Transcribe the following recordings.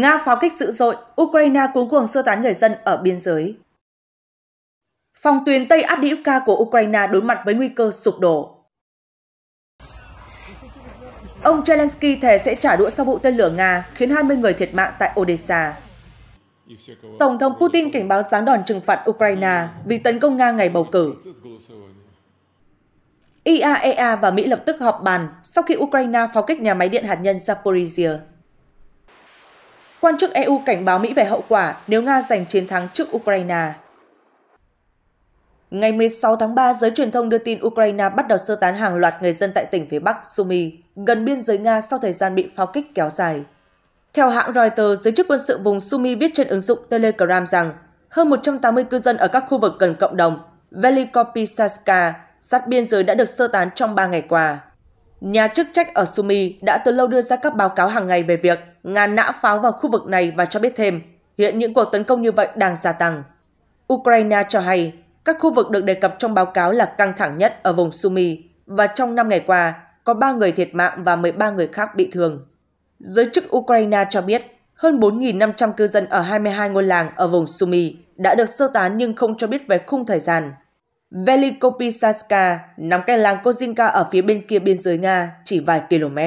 Nga pháo kích dữ dội, Ukraine cuống cuồng sơ tán người dân ở biên giới. Phòng tuyến Tây Adivka của Ukraine đối mặt với nguy cơ sụp đổ. Ông Zelensky thề sẽ trả đũa sau vụ tên lửa Nga khiến 20 người thiệt mạng tại Odessa. Tổng thống Putin cảnh báo giáng đòn trừng phạt Ukraine vì tấn công Nga ngày bầu cử. IAEA e và Mỹ lập tức họp bàn sau khi Ukraine pháo kích nhà máy điện hạt nhân Zaporizhia. Quan chức EU cảnh báo Mỹ về hậu quả nếu Nga giành chiến thắng trước Ukraine. Ngày 16 tháng 3, giới truyền thông đưa tin Ukraine bắt đầu sơ tán hàng loạt người dân tại tỉnh phía Bắc Sumy, gần biên giới Nga sau thời gian bị pháo kích kéo dài. Theo hãng Reuters, giới chức quân sự vùng Sumy viết trên ứng dụng Telegram rằng hơn 180 cư dân ở các khu vực gần cộng đồng Velikopisaska, sát biên giới đã được sơ tán trong 3 ngày qua. Nhà chức trách ở Sumi đã từ lâu đưa ra các báo cáo hàng ngày về việc Nga nã pháo vào khu vực này và cho biết thêm, hiện những cuộc tấn công như vậy đang gia tăng. Ukraine cho hay, các khu vực được đề cập trong báo cáo là căng thẳng nhất ở vùng Sumi và trong 5 ngày qua, có 3 người thiệt mạng và 13 người khác bị thương. Giới chức Ukraine cho biết, hơn 4.500 cư dân ở 22 ngôi làng ở vùng Sumi đã được sơ tán nhưng không cho biết về khung thời gian. Velikopisaska nằm cách làng Kozinka ở phía bên kia biên giới Nga chỉ vài km.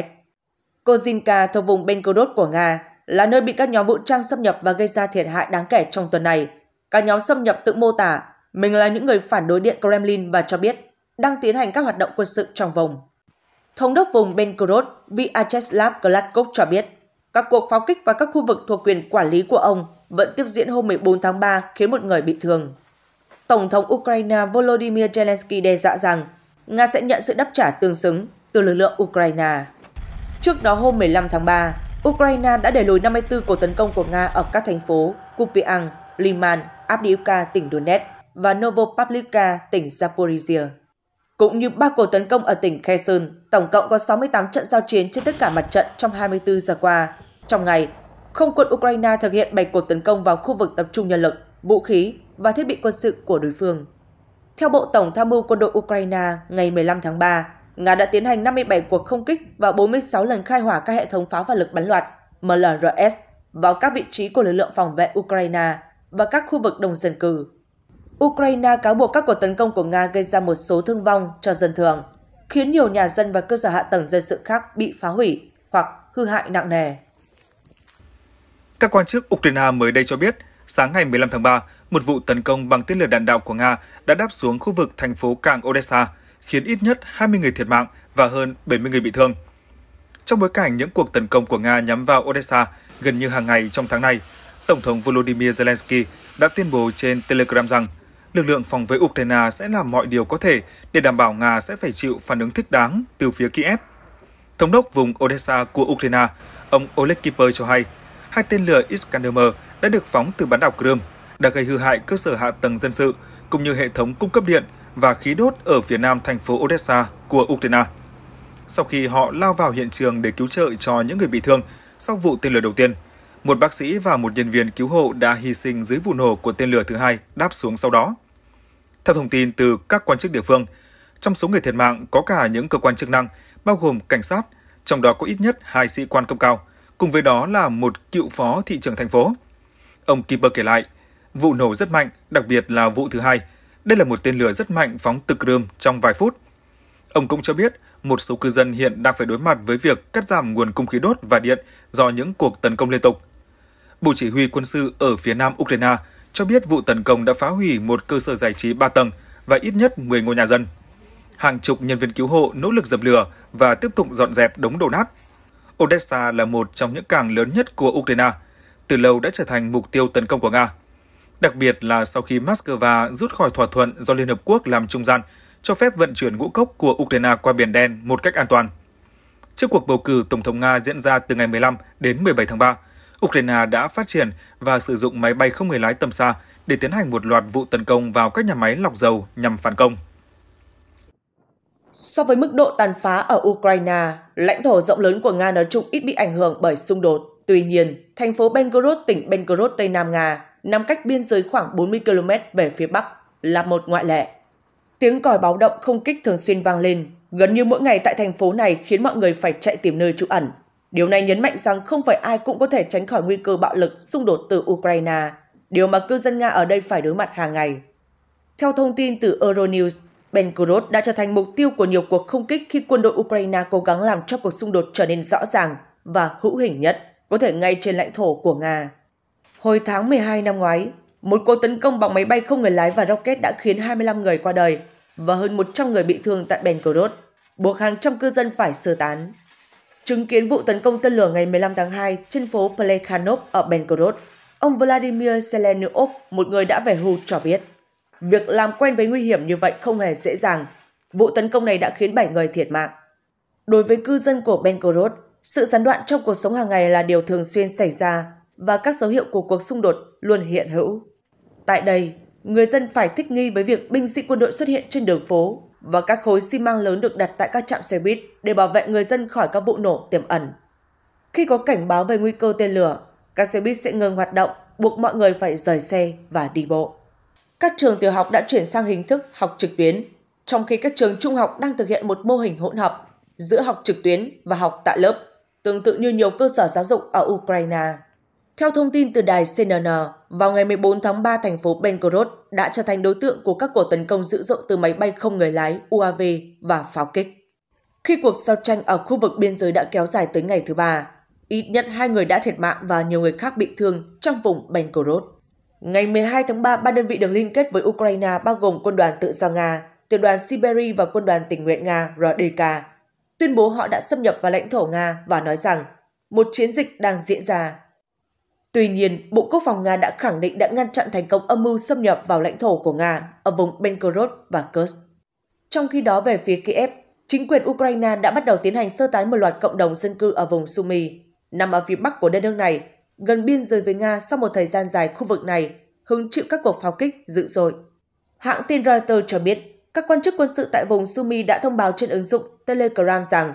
Kozinka thuộc vùng Belgorod của Nga là nơi bị các nhóm vũ trang xâm nhập và gây ra thiệt hại đáng kể trong tuần này. Các nhóm xâm nhập tự mô tả mình là những người phản đối điện Kremlin và cho biết đang tiến hành các hoạt động quân sự trong vùng. Thống đốc vùng Belgorod Vyacheslav Gladkov cho biết các cuộc pháo kích vào các khu vực thuộc quyền quản lý của ông vẫn tiếp diễn hôm 14 tháng 3 khiến một người bị thương. Tổng thống Ukraine Volodymyr Zelensky đe dọa rằng Nga sẽ nhận sự đáp trả tương xứng từ lực lượng Ukraine. Trước đó hôm 15 tháng 3, Ukraine đã đẩy lùi 54 cuộc tấn công của Nga ở các thành phố Kupiang, Liman, Avdiivka, tỉnh Donetsk và Novopavlivka, tỉnh Zaporizhia. Cũng như ba cuộc tấn công ở tỉnh Kherson, tổng cộng có 68 trận giao chiến trên tất cả mặt trận trong 24 giờ qua. Trong ngày, không quân Ukraine thực hiện bảy cuộc tấn công vào khu vực tập trung nhân lực, vũ khí và thiết bị quân sự của đối phương. Theo Bộ Tổng tham mưu quân đội Ukraine, ngày 15 tháng 3, Nga đã tiến hành 57 cuộc không kích và 46 lần khai hỏa các hệ thống pháo và lực bắn loạt MLRS vào các vị trí của lực lượng phòng vệ Ukraine và các khu vực đồng dân cư. Ukraine cáo buộc các cuộc tấn công của Nga gây ra một số thương vong cho dân thường, khiến nhiều nhà dân và cơ sở hạ tầng dân sự khác bị phá hủy hoặc hư hại nặng nề. Các quan chức Ukraine mới đây cho biết, sáng ngày 15 tháng 3, một vụ tấn công bằng tên lửa đạn đạo của Nga đã đáp xuống khu vực thành phố cảng Odessa, khiến ít nhất 20 người thiệt mạng và hơn 70 người bị thương. Trong bối cảnh những cuộc tấn công của Nga nhắm vào Odessa gần như hàng ngày trong tháng này, Tổng thống Volodymyr Zelensky đã tuyên bố trên Telegram rằng lực lượng phòng vệ Ukraine sẽ làm mọi điều có thể để đảm bảo Nga sẽ phải chịu phản ứng thích đáng từ phía Kiev. Thống đốc vùng Odessa của Ukraine, ông Oleg Kiper cho hay, hai tên lửa Iskander-M đã được phóng từ bán đảo Crimea đã gây hư hại cơ sở hạ tầng dân sự cũng như hệ thống cung cấp điện và khí đốt ở phía nam thành phố Odessa của Ukraine. Sau khi họ lao vào hiện trường để cứu trợ cho những người bị thương sau vụ tên lửa đầu tiên, một bác sĩ và một nhân viên cứu hộ đã hy sinh dưới vụ nổ của tên lửa thứ hai đáp xuống sau đó. Theo thông tin từ các quan chức địa phương, trong số người thiệt mạng có cả những cơ quan chức năng, bao gồm cảnh sát, trong đó có ít nhất hai sĩ quan cấp cao, cùng với đó là một cựu phó thị trưởng thành phố. Ông Kipper kể lại, vụ nổ rất mạnh, đặc biệt là vụ thứ hai. Đây là một tên lửa rất mạnh phóng từ Crimea trong vài phút. Ông cũng cho biết, một số cư dân hiện đang phải đối mặt với việc cắt giảm nguồn cung khí đốt và điện do những cuộc tấn công liên tục. Bộ chỉ huy quân sự ở phía nam Ukraine cho biết vụ tấn công đã phá hủy một cơ sở giải trí 3 tầng và ít nhất 10 ngôi nhà dân. Hàng chục nhân viên cứu hộ nỗ lực dập lửa và tiếp tục dọn dẹp đống đổ nát. Odessa là một trong những cảng lớn nhất của Ukraine, từ lâu đã trở thành mục tiêu tấn công của Nga đặc biệt là sau khi Moscow rút khỏi thỏa thuận do Liên Hợp Quốc làm trung gian, cho phép vận chuyển ngũ cốc của Ukraine qua Biển Đen một cách an toàn. Trước cuộc bầu cử Tổng thống Nga diễn ra từ ngày 15 đến 17 tháng 3, Ukraine đã phát triển và sử dụng máy bay không người lái tầm xa để tiến hành một loạt vụ tấn công vào các nhà máy lọc dầu nhằm phản công. So với mức độ tàn phá ở Ukraine, lãnh thổ rộng lớn của Nga nói chung ít bị ảnh hưởng bởi xung đột. Tuy nhiên, thành phố Belgorod, tỉnh Belgorod, Tây Nam Nga nằm cách biên giới khoảng 40 km về phía Bắc, là một ngoại lệ. Tiếng còi báo động không kích thường xuyên vang lên, gần như mỗi ngày tại thành phố này khiến mọi người phải chạy tìm nơi trú ẩn. Điều này nhấn mạnh rằng không phải ai cũng có thể tránh khỏi nguy cơ bạo lực xung đột từ Ukraine, điều mà cư dân Nga ở đây phải đối mặt hàng ngày. Theo thông tin từ Euronews, Belgorod đã trở thành mục tiêu của nhiều cuộc không kích khi quân đội Ukraine cố gắng làm cho cuộc xung đột trở nên rõ ràng và hữu hình nhất, có thể ngay trên lãnh thổ của Nga. Hồi tháng 12 năm ngoái, một cuộc tấn công bằng máy bay không người lái và rocket đã khiến 25 người qua đời và hơn 100 người bị thương tại Belgorod, buộc hàng trăm cư dân phải sơ tán. Chứng kiến vụ tấn công tên lửa ngày 15 tháng 2 trên phố Plekhanov ở Belgorod, ông Vladimir Selenov, một người đã về hưu, cho biết. Việc làm quen với nguy hiểm như vậy không hề dễ dàng. Vụ tấn công này đã khiến 7 người thiệt mạng. Đối với cư dân của Belgorod, sự gián đoạn trong cuộc sống hàng ngày là điều thường xuyên xảy ra và các dấu hiệu của cuộc xung đột luôn hiện hữu. Tại đây, người dân phải thích nghi với việc binh sĩ quân đội xuất hiện trên đường phố và các khối xi măng lớn được đặt tại các trạm xe buýt để bảo vệ người dân khỏi các vụ nổ tiềm ẩn. Khi có cảnh báo về nguy cơ tên lửa, các xe buýt sẽ ngừng hoạt động, buộc mọi người phải rời xe và đi bộ. Các trường tiểu học đã chuyển sang hình thức học trực tuyến, trong khi các trường trung học đang thực hiện một mô hình hỗn hợp giữa học trực tuyến và học tại lớp, tương tự như nhiều cơ sở giáo dục ở Ukraine. Theo thông tin từ đài CNN, vào ngày 14 tháng 3, thành phố Belgorod đã trở thành đối tượng của các cuộc tấn công dữ dội từ máy bay không người lái UAV và pháo kích. Khi cuộc giao tranh ở khu vực biên giới đã kéo dài tới ngày thứ ba, ít nhất hai người đã thiệt mạng và nhiều người khác bị thương trong vùng Belgorod. Ngày 12 tháng 3, ba đơn vị được liên kết với Ukraine bao gồm quân đoàn tự do Nga, tiểu đoàn Siberia và quân đoàn tình nguyện Nga RDK tuyên bố họ đã xâm nhập vào lãnh thổ Nga và nói rằng một chiến dịch đang diễn ra Tuy nhiên, Bộ Quốc phòng Nga đã khẳng định đã ngăn chặn thành công âm mưu xâm nhập vào lãnh thổ của Nga ở vùng Belgorod và Kursk. Trong khi đó về phía Kiev, chính quyền Ukraine đã bắt đầu tiến hành sơ tán một loạt cộng đồng dân cư ở vùng Sumy, nằm ở phía bắc của đất nước này, gần biên giới với Nga sau một thời gian dài khu vực này hứng chịu các cuộc pháo kích dữ dội. Hãng tin Reuters cho biết, các quan chức quân sự tại vùng Sumy đã thông báo trên ứng dụng Telegram rằng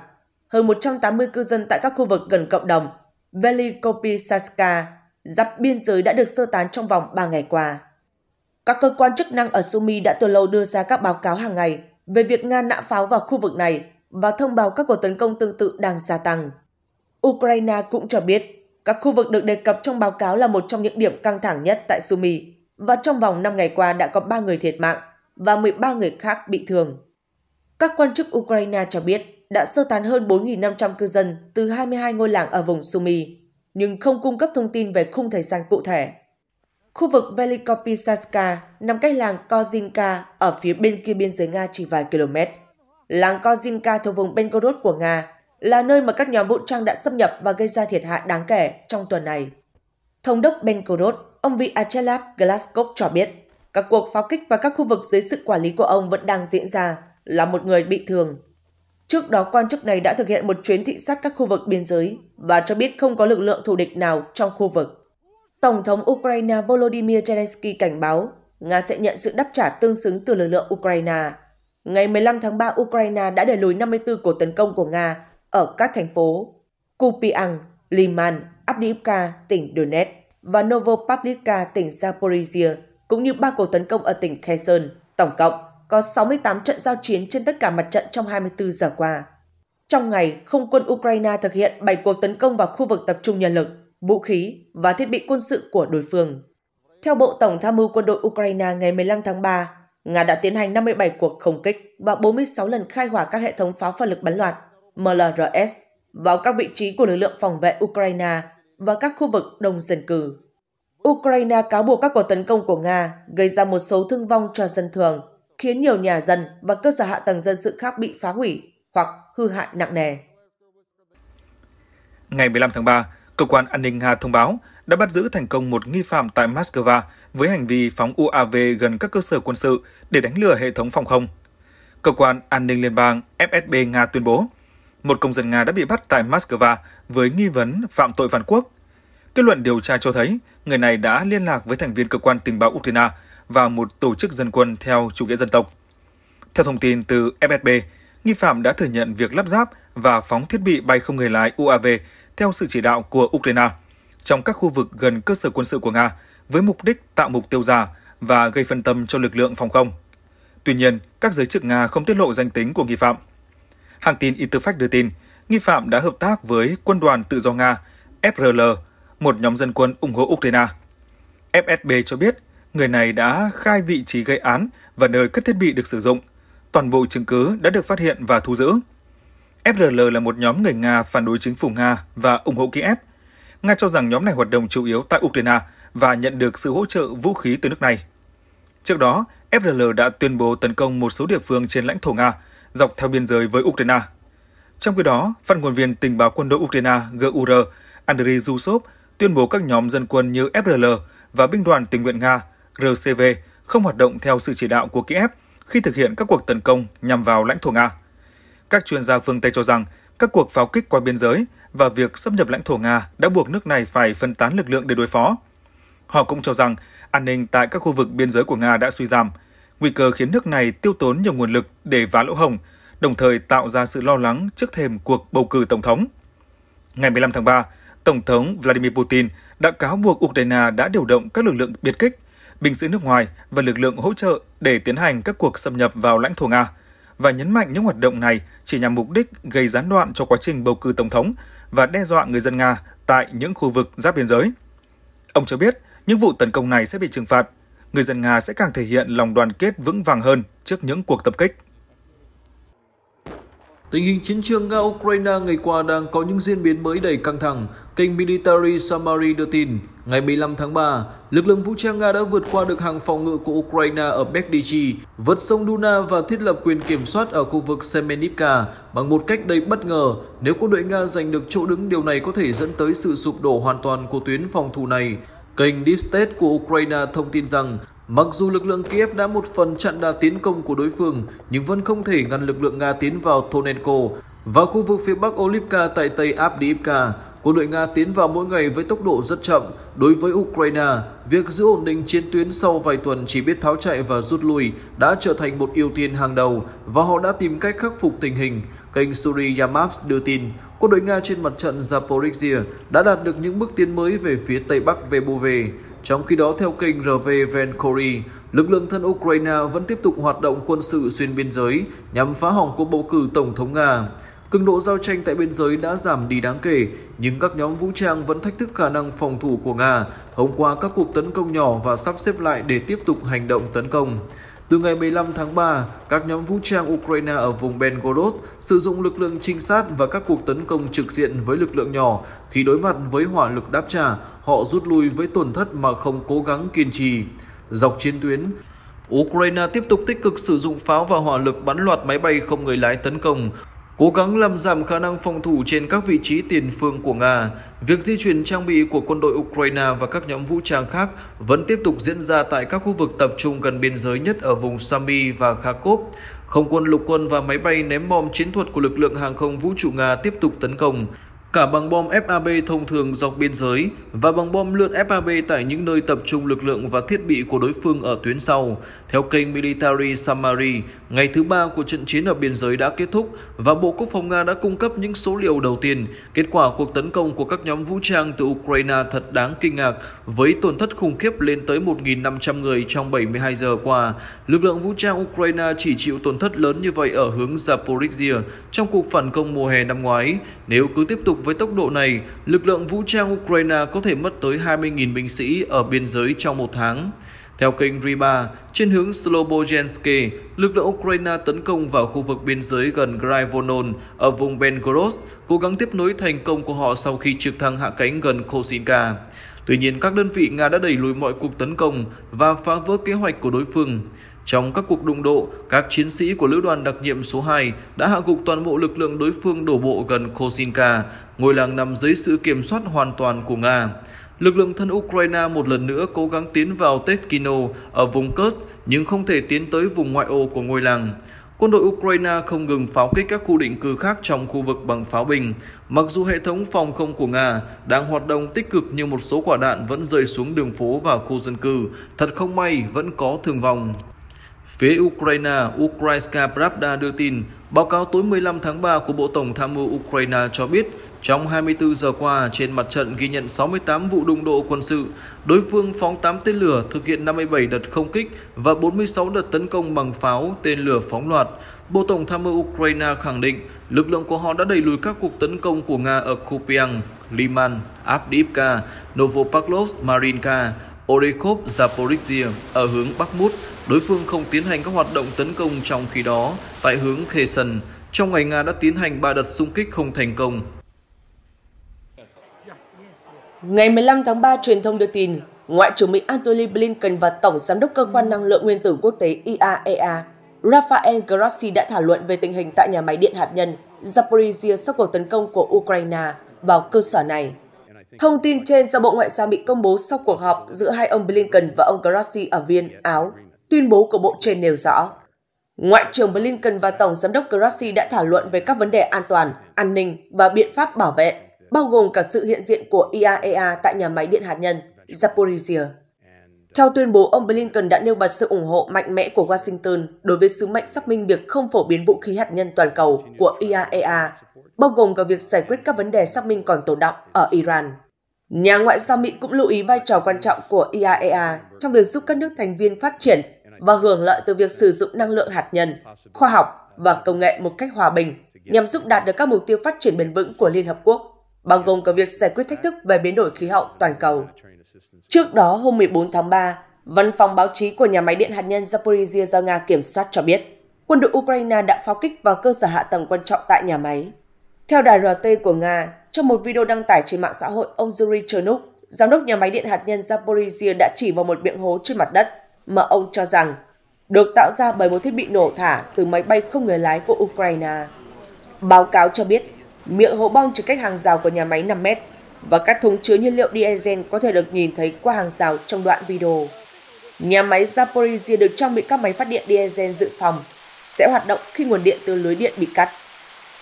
hơn 180 cư dân tại các khu vực gần cộng đồng Velikopisaska Dọc biên giới đã được sơ tán trong vòng 3 ngày qua. Các cơ quan chức năng ở Sumy đã từ lâu đưa ra các báo cáo hàng ngày về việc Nga nã pháo vào khu vực này và thông báo các cuộc tấn công tương tự đang gia tăng. Ukraine cũng cho biết các khu vực được đề cập trong báo cáo là một trong những điểm căng thẳng nhất tại Sumy và trong vòng 5 ngày qua đã có 3 người thiệt mạng và 13 người khác bị thương. Các quan chức Ukraine cho biết đã sơ tán hơn 4.500 cư dân từ 22 ngôi làng ở vùng Sumy nhưng không cung cấp thông tin về khung thời gian cụ thể. Khu vực Velikopisaska nằm cách làng Kozinka ở phía bên kia biên giới Nga chỉ vài km. Làng Kozinka thuộc vùng Belgorod của Nga là nơi mà các nhóm vũ trang đã xâm nhập và gây ra thiệt hại đáng kể trong tuần này. Thống đốc Belgorod, ông Vyacheslav Glaskov cho biết, các cuộc pháo kích vào các khu vực dưới sự quản lý của ông vẫn đang diễn ra, là một người bị thương. Trước đó, quan chức này đã thực hiện một chuyến thị sát các khu vực biên giới và cho biết không có lực lượng thù địch nào trong khu vực. Tổng thống Ukraine Volodymyr Zelensky cảnh báo Nga sẽ nhận sự đáp trả tương xứng từ lực lượng Ukraine. Ngày 15 tháng 3, Ukraine đã đẩy lùi 54 cuộc tấn công của Nga ở các thành phố Kupiang, Liman, Abdiivka, tỉnh Donetsk và Novopavlivka, tỉnh Zaporizhia, cũng như ba cuộc tấn công ở tỉnh Kherson, tổng cộng có 68 trận giao chiến trên tất cả mặt trận trong 24 giờ qua. Trong ngày, không quân Ukraine thực hiện 7 cuộc tấn công vào khu vực tập trung nhân lực, vũ khí và thiết bị quân sự của đối phương. Theo Bộ Tổng tham mưu quân đội Ukraine ngày 15 tháng 3, Nga đã tiến hành 57 cuộc không kích và 46 lần khai hỏa các hệ thống pháo phản lực bắn loạt MLRS vào các vị trí của lực lượng phòng vệ Ukraine và các khu vực đông dân cư. Ukraine cáo buộc các cuộc tấn công của Nga gây ra một số thương vong cho dân thường khiến nhiều nhà dân và cơ sở hạ tầng dân sự khác bị phá hủy hoặc hư hại nặng nề. Ngày 15 tháng 3, cơ quan an ninh Nga thông báo đã bắt giữ thành công một nghi phạm tại Moscow với hành vi phóng UAV gần các cơ sở quân sự để đánh lừa hệ thống phòng không. Cơ quan an ninh liên bang FSB Nga tuyên bố, một công dân Nga đã bị bắt tại Moscow với nghi vấn phạm tội phản quốc. Kết luận điều tra cho thấy, người này đã liên lạc với thành viên cơ quan tình báo Ukraine và một tổ chức dân quân theo chủ nghĩa dân tộc. Theo thông tin từ FSB, nghi phạm đã thừa nhận việc lắp ráp và phóng thiết bị bay không người lái UAV theo sự chỉ đạo của Ukraine trong các khu vực gần cơ sở quân sự của Nga với mục đích tạo mục tiêu giả và gây phân tâm cho lực lượng phòng không. Tuy nhiên, các giới chức Nga không tiết lộ danh tính của nghi phạm. Hàng tin Interfax đưa tin, nghi phạm đã hợp tác với quân đoàn tự do Nga FRL, một nhóm dân quân ủng hộ Ukraine. FSB cho biết người này đã khai vị trí gây án và nơi các thiết bị được sử dụng. Toàn bộ chứng cứ đã được phát hiện và thu giữ. FRL là một nhóm người Nga phản đối chính phủ Nga và ủng hộ Kiev. Nga cho rằng nhóm này hoạt động chủ yếu tại Ukraine và nhận được sự hỗ trợ vũ khí từ nước này. Trước đó, FRL đã tuyên bố tấn công một số địa phương trên lãnh thổ Nga dọc theo biên giới với Ukraine. Trong khi đó, phát ngôn viên tình báo quân đội Ukraine GUR Andriy Zusov tuyên bố các nhóm dân quân như FRL và binh đoàn tình nguyện Nga RCV không hoạt động theo sự chỉ đạo của Kiev khi thực hiện các cuộc tấn công nhằm vào lãnh thổ Nga. Các chuyên gia phương Tây cho rằng các cuộc pháo kích qua biên giới và việc xâm nhập lãnh thổ Nga đã buộc nước này phải phân tán lực lượng để đối phó. Họ cũng cho rằng an ninh tại các khu vực biên giới của Nga đã suy giảm, nguy cơ khiến nước này tiêu tốn nhiều nguồn lực để vá lỗ hồng, đồng thời tạo ra sự lo lắng trước thềm cuộc bầu cử tổng thống. Ngày 15 tháng 3, Tổng thống Vladimir Putin đã cáo buộc Ukraine đã điều động các lực lượng biệt kích binh sĩ nước ngoài và lực lượng hỗ trợ để tiến hành các cuộc xâm nhập vào lãnh thổ Nga và nhấn mạnh những hoạt động này chỉ nhằm mục đích gây gián đoạn cho quá trình bầu cử tổng thống và đe dọa người dân Nga tại những khu vực giáp biên giới. Ông cho biết, những vụ tấn công này sẽ bị trừng phạt. Người dân Nga sẽ càng thể hiện lòng đoàn kết vững vàng hơn trước những cuộc tập kích. Tình hình chiến trường Nga-Ukraine ngày qua đang có những diễn biến mới đầy căng thẳng Kênh Military Summary đưa tin, ngày 15 tháng 3, lực lượng vũ trang Nga đã vượt qua được hàng phòng ngự của Ukraine ở Bekdichi, vượt sông Duna và thiết lập quyền kiểm soát ở khu vực Semenivka bằng một cách đầy bất ngờ. Nếu quân đội Nga giành được chỗ đứng, điều này có thể dẫn tới sự sụp đổ hoàn toàn của tuyến phòng thủ này. Kênh Deep State của Ukraine thông tin rằng Mặc dù lực lượng Kiev đã một phần chặn đà tiến công của đối phương, nhưng vẫn không thể ngăn lực lượng Nga tiến vào Tonenko và khu vực phía bắc Olivka tại Tây Abdiivka. Quân đội Nga tiến vào mỗi ngày với tốc độ rất chậm. Đối với Ukraine, việc giữ ổn định chiến tuyến sau vài tuần chỉ biết tháo chạy và rút lui đã trở thành một ưu tiên hàng đầu và họ đã tìm cách khắc phục tình hình. Kênh Suri Yamaps đưa tin, quân đội Nga trên mặt trận Zaporizhia đã đạt được những bước tiến mới về phía Tây Bắc về về. Trong khi đó, theo kênh RV Venkory, lực lượng thân Ukraine vẫn tiếp tục hoạt động quân sự xuyên biên giới nhằm phá hỏng cuộc bầu cử Tổng thống Nga. Cường độ giao tranh tại biên giới đã giảm đi đáng kể, nhưng các nhóm vũ trang vẫn thách thức khả năng phòng thủ của Nga thông qua các cuộc tấn công nhỏ và sắp xếp lại để tiếp tục hành động tấn công. Từ ngày 15 tháng 3, các nhóm vũ trang Ukraine ở vùng Belgorod sử dụng lực lượng trinh sát và các cuộc tấn công trực diện với lực lượng nhỏ. Khi đối mặt với hỏa lực đáp trả, họ rút lui với tổn thất mà không cố gắng kiên trì. Dọc chiến tuyến, Ukraine tiếp tục tích cực sử dụng pháo và hỏa lực bắn loạt máy bay không người lái tấn công, Cố gắng làm giảm khả năng phòng thủ trên các vị trí tiền phương của Nga, việc di chuyển trang bị của quân đội Ukraine và các nhóm vũ trang khác vẫn tiếp tục diễn ra tại các khu vực tập trung gần biên giới nhất ở vùng Sami và Kharkov. Không quân lục quân và máy bay ném bom chiến thuật của lực lượng hàng không vũ trụ Nga tiếp tục tấn công, cả bằng bom FAB thông thường dọc biên giới và bằng bom lượn FAB tại những nơi tập trung lực lượng và thiết bị của đối phương ở tuyến sau. Theo kênh Military Summary, ngày thứ ba của trận chiến ở biên giới đã kết thúc và Bộ Quốc phòng Nga đã cung cấp những số liệu đầu tiên. Kết quả cuộc tấn công của các nhóm vũ trang từ Ukraine thật đáng kinh ngạc, với tổn thất khủng khiếp lên tới 1.500 người trong 72 giờ qua. Lực lượng vũ trang Ukraine chỉ chịu tổn thất lớn như vậy ở hướng Zaporizhia trong cuộc phản công mùa hè năm ngoái. Nếu cứ tiếp tục với tốc độ này, lực lượng vũ trang Ukraine có thể mất tới 20.000 binh sĩ ở biên giới trong một tháng. Theo kênh Riba, trên hướng Slobozhensky, lực lượng Ukraine tấn công vào khu vực biên giới gần Graivonon ở vùng Belgorod, cố gắng tiếp nối thành công của họ sau khi trực thăng hạ cánh gần Kosinka. Tuy nhiên, các đơn vị Nga đã đẩy lùi mọi cuộc tấn công và phá vỡ kế hoạch của đối phương. Trong các cuộc đụng độ, các chiến sĩ của lữ đoàn đặc nhiệm số 2 đã hạ gục toàn bộ lực lượng đối phương đổ bộ gần Kosinka, ngôi làng nằm dưới sự kiểm soát hoàn toàn của Nga. Lực lượng thân Ukraine một lần nữa cố gắng tiến vào Teskino ở vùng Kursk nhưng không thể tiến tới vùng ngoại ô của ngôi làng. Quân đội Ukraine không ngừng pháo kích các khu định cư khác trong khu vực bằng pháo bình, mặc dù hệ thống phòng không của Nga đang hoạt động tích cực nhưng một số quả đạn vẫn rơi xuống đường phố và khu dân cư, thật không may vẫn có thương vong. Phía Ukraine, Ukrainska Pravda đưa tin, báo cáo tối 15 tháng 3 của Bộ Tổng tham mưu Ukraine cho biết trong 24 giờ qua, trên mặt trận ghi nhận 68 vụ đụng độ quân sự, đối phương phóng 8 tên lửa thực hiện 57 đợt không kích và 46 đợt tấn công bằng pháo, tên lửa phóng loạt. Bộ Tổng tham mưu Ukraine khẳng định lực lượng của họ đã đẩy lùi các cuộc tấn công của Nga ở Kupiang, Liman, Avdiivka, Novopaklovsk, Marinka, Orekhov, Zaporizhia ở hướng Bakhmut. Đối phương không tiến hành các hoạt động tấn công trong khi đó tại hướng Kherson. Trong ngày Nga đã tiến hành 3 đợt xung kích không thành công Ngày 15 tháng 3, truyền thông đưa tin, Ngoại trưởng Mỹ Antony Blinken và Tổng Giám đốc Cơ quan Năng lượng Nguyên tử Quốc tế IAEA e Rafael Grossi đã thảo luận về tình hình tại nhà máy điện hạt nhân Zaporizhia sau cuộc tấn công của Ukraine vào cơ sở này. Thông tin trên do Bộ Ngoại giao Mỹ công bố sau cuộc họp giữa hai ông Blinken và ông Grossi ở Viên, Áo. Tuyên bố của Bộ trên nêu rõ, Ngoại trưởng Blinken và Tổng Giám đốc Grossi đã thảo luận về các vấn đề an toàn, an ninh và biện pháp bảo vệ bao gồm cả sự hiện diện của IAEA e tại nhà máy điện hạt nhân Zaporizhia. Theo tuyên bố, ông Blinken đã nêu bật sự ủng hộ mạnh mẽ của Washington đối với sứ mệnh xác minh việc không phổ biến vũ khí hạt nhân toàn cầu của IAEA, e bao gồm cả việc giải quyết các vấn đề xác minh còn tồn động ở Iran. Nhà ngoại giao Mỹ cũng lưu ý vai trò quan trọng của IAEA e trong việc giúp các nước thành viên phát triển và hưởng lợi từ việc sử dụng năng lượng hạt nhân, khoa học và công nghệ một cách hòa bình nhằm giúp đạt được các mục tiêu phát triển bền vững của Liên Hợp Quốc bao gồm cả việc giải quyết thách thức về biến đổi khí hậu toàn cầu. Trước đó, hôm 14 tháng 3, văn phòng báo chí của nhà máy điện hạt nhân Zaporizhia do Nga kiểm soát cho biết, quân đội Ukraine đã pháo kích vào cơ sở hạ tầng quan trọng tại nhà máy. Theo đài RT của Nga, trong một video đăng tải trên mạng xã hội, ông Yuri Chernuk, giám đốc nhà máy điện hạt nhân Zaporizhia đã chỉ vào một miệng hố trên mặt đất mà ông cho rằng được tạo ra bởi một thiết bị nổ thả từ máy bay không người lái của Ukraine. Báo cáo cho biết Miệng hố bom chỉ cách hàng rào của nhà máy 5 mét và các thùng chứa nhiên liệu diesel có thể được nhìn thấy qua hàng rào trong đoạn video. Nhà máy Zaporizhia được trang bị các máy phát điện diesel dự phòng sẽ hoạt động khi nguồn điện từ lưới điện bị cắt.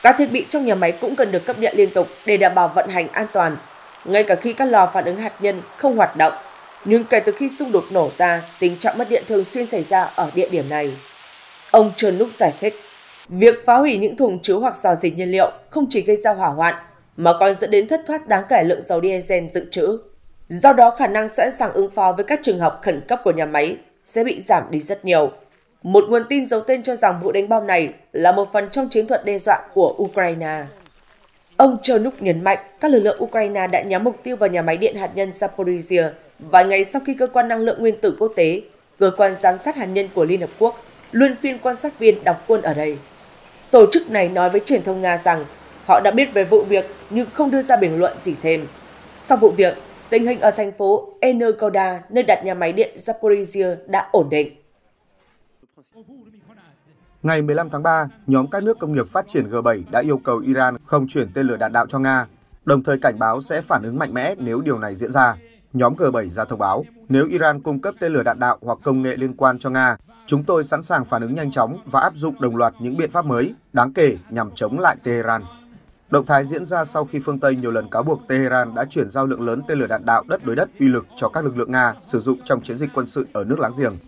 Các thiết bị trong nhà máy cũng cần được cấp điện liên tục để đảm bảo vận hành an toàn, ngay cả khi các lò phản ứng hạt nhân không hoạt động. Nhưng kể từ khi xung đột nổ ra, tình trạng mất điện thường xuyên xảy ra ở địa điểm này. Ông Trần Lúc giải thích, Việc phá hủy những thùng chứa hoặc giò dịch nhiên liệu không chỉ gây ra hỏa hoạn, mà còn dẫn đến thất thoát đáng kể lượng dầu diesel dự trữ. Do đó, khả năng sẵn sàng ứng phó với các trường hợp khẩn cấp của nhà máy sẽ bị giảm đi rất nhiều. Một nguồn tin giấu tên cho rằng vụ đánh bom này là một phần trong chiến thuật đe dọa của Ukraine. Ông Chernuk nhấn mạnh các lực lượng Ukraine đã nhắm mục tiêu vào nhà máy điện hạt nhân Zaporizhia vài ngày sau khi cơ quan năng lượng nguyên tử quốc tế, cơ quan giám sát hạt nhân của Liên Hợp Quốc, luân phiên quan sát viên đóng quân ở đây. Tổ chức này nói với truyền thông Nga rằng họ đã biết về vụ việc nhưng không đưa ra bình luận gì thêm. Sau vụ việc, tình hình ở thành phố Energoda, nơi đặt nhà máy điện Zaporizhia đã ổn định. Ngày 15 tháng 3, nhóm các nước công nghiệp phát triển G7 đã yêu cầu Iran không chuyển tên lửa đạn đạo cho Nga, đồng thời cảnh báo sẽ phản ứng mạnh mẽ nếu điều này diễn ra. Nhóm G7 ra thông báo, nếu Iran cung cấp tên lửa đạn đạo hoặc công nghệ liên quan cho Nga, Chúng tôi sẵn sàng phản ứng nhanh chóng và áp dụng đồng loạt những biện pháp mới đáng kể nhằm chống lại Tehran. Động thái diễn ra sau khi phương Tây nhiều lần cáo buộc Tehran đã chuyển giao lượng lớn tên lửa đạn đạo đất đối đất uy lực cho các lực lượng Nga sử dụng trong chiến dịch quân sự ở nước láng giềng.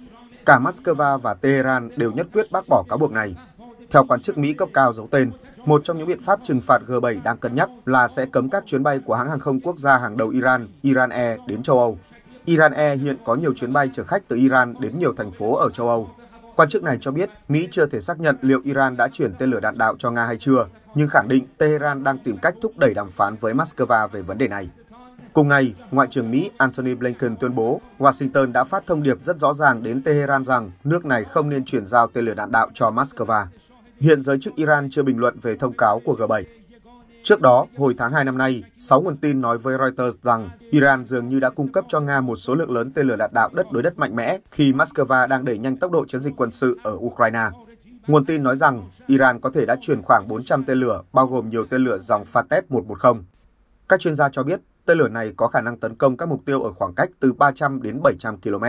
Cả Moscow và Tehran đều nhất quyết bác bỏ cáo buộc này. Theo quan chức Mỹ cấp cao giấu tên, một trong những biện pháp trừng phạt G7 đang cân nhắc là sẽ cấm các chuyến bay của hãng hàng không quốc gia hàng đầu Iran, Iran Air đến châu Âu. Iran Air hiện có nhiều chuyến bay chở khách từ Iran đến nhiều thành phố ở châu Âu. Quan chức này cho biết Mỹ chưa thể xác nhận liệu Iran đã chuyển tên lửa đạn đạo cho Nga hay chưa, nhưng khẳng định Tehran đang tìm cách thúc đẩy đàm phán với Moscow về vấn đề này. Cùng ngày, Ngoại trưởng Mỹ Antony Blinken tuyên bố Washington đã phát thông điệp rất rõ ràng đến Tehran rằng nước này không nên chuyển giao tên lửa đạn đạo cho Moscow. Hiện giới chức Iran chưa bình luận về thông cáo của G7. Trước đó, hồi tháng 2 năm nay, 6 nguồn tin nói với Reuters rằng Iran dường như đã cung cấp cho Nga một số lượng lớn tên lửa đạn đạo đất đối đất mạnh mẽ khi Moscow đang đẩy nhanh tốc độ chiến dịch quân sự ở Ukraine. Nguồn tin nói rằng Iran có thể đã chuyển khoảng 400 tên lửa, bao gồm nhiều tên lửa dòng Fateh-110. Các chuyên gia cho biết tên lửa này có khả năng tấn công các mục tiêu ở khoảng cách từ 300 đến 700 km.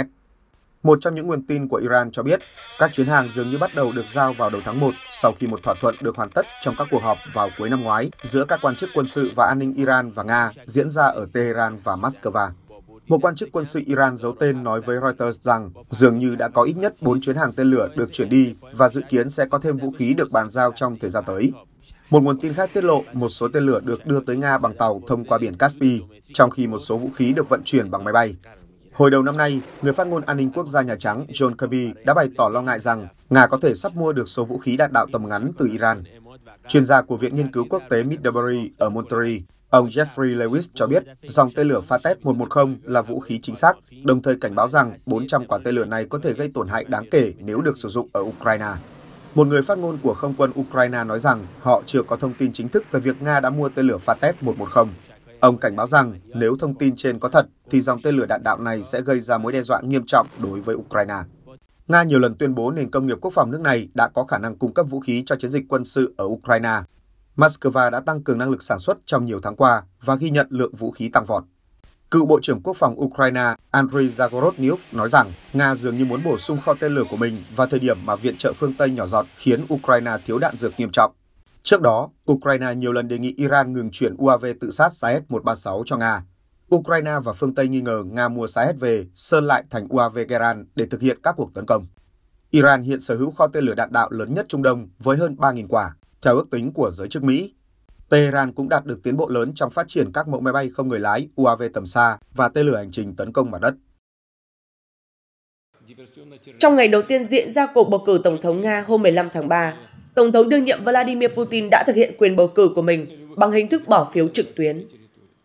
Một trong những nguồn tin của Iran cho biết, các chuyến hàng dường như bắt đầu được giao vào đầu tháng 1 sau khi một thỏa thuận được hoàn tất trong các cuộc họp vào cuối năm ngoái giữa các quan chức quân sự và an ninh Iran và Nga diễn ra ở Tehran và Moscow. Một quan chức quân sự Iran giấu tên nói với Reuters rằng dường như đã có ít nhất 4 chuyến hàng tên lửa được chuyển đi và dự kiến sẽ có thêm vũ khí được bàn giao trong thời gian tới. Một nguồn tin khác tiết lộ một số tên lửa được đưa tới Nga bằng tàu thông qua biển Caspi, trong khi một số vũ khí được vận chuyển bằng máy bay. Hồi đầu năm nay, người phát ngôn an ninh quốc gia Nhà Trắng John Kirby đã bày tỏ lo ngại rằng Nga có thể sắp mua được số vũ khí đạn đạo tầm ngắn từ Iran. Chuyên gia của Viện Nghiên cứu Quốc tế Middlebury ở Monterey, ông Jeffrey Lewis cho biết dòng tên lửa Fateh-110 là vũ khí chính xác, đồng thời cảnh báo rằng 400 quả tên lửa này có thể gây tổn hại đáng kể nếu được sử dụng ở Ukraine. Một người phát ngôn của không quân Ukraine nói rằng họ chưa có thông tin chính thức về việc Nga đã mua tên lửa Fateh-110. Ông cảnh báo rằng nếu thông tin trên có thật thì dòng tên lửa đạn đạo này sẽ gây ra mối đe dọa nghiêm trọng đối với Ukraine. Nga nhiều lần tuyên bố nền công nghiệp quốc phòng nước này đã có khả năng cung cấp vũ khí cho chiến dịch quân sự ở Ukraine. Moscow đã tăng cường năng lực sản xuất trong nhiều tháng qua và ghi nhận lượng vũ khí tăng vọt. Cựu Bộ trưởng Quốc phòng Ukraine Andriy Zagorodnyov nói rằng Nga dường như muốn bổ sung kho tên lửa của mình vào thời điểm mà viện trợ phương Tây nhỏ giọt khiến Ukraine thiếu đạn dược nghiêm trọng. Trước đó, Ukraine nhiều lần đề nghị Iran ngừng chuyển UAV tự sát Sahed-136 cho Nga. Ukraine và phương Tây nghi ngờ Nga mua Sahed về, sơn lại thành UAV Geran để thực hiện các cuộc tấn công. Iran hiện sở hữu kho tên lửa đạn đạo lớn nhất Trung Đông với hơn 3.000 quả, theo ước tính của giới chức Mỹ. Tehran cũng đạt được tiến bộ lớn trong phát triển các mẫu máy bay không người lái UAV tầm xa và tên lửa hành trình tấn công mặt đất. Trong ngày đầu tiên diễn ra cuộc bầu cử Tổng thống Nga hôm 15 tháng 3, Tổng thống đương nhiệm Vladimir Putin đã thực hiện quyền bầu cử của mình bằng hình thức bỏ phiếu trực tuyến.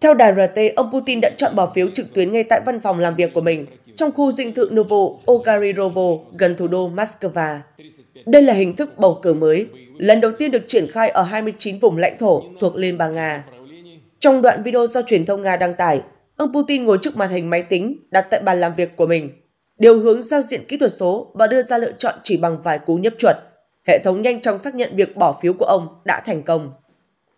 Theo đài RT, ông Putin đã chọn bỏ phiếu trực tuyến ngay tại văn phòng làm việc của mình trong khu dinh thự Novo Okarirovo gần thủ đô Moscow. Đây là hình thức bầu cử mới, lần đầu tiên được triển khai ở 29 vùng lãnh thổ thuộc Liên bang Nga. Trong đoạn video do truyền thông Nga đăng tải, ông Putin ngồi trước màn hình máy tính đặt tại bàn làm việc của mình, điều hướng giao diện kỹ thuật số và đưa ra lựa chọn chỉ bằng vài cú nhấp chuột – Hệ thống nhanh chóng xác nhận việc bỏ phiếu của ông đã thành công.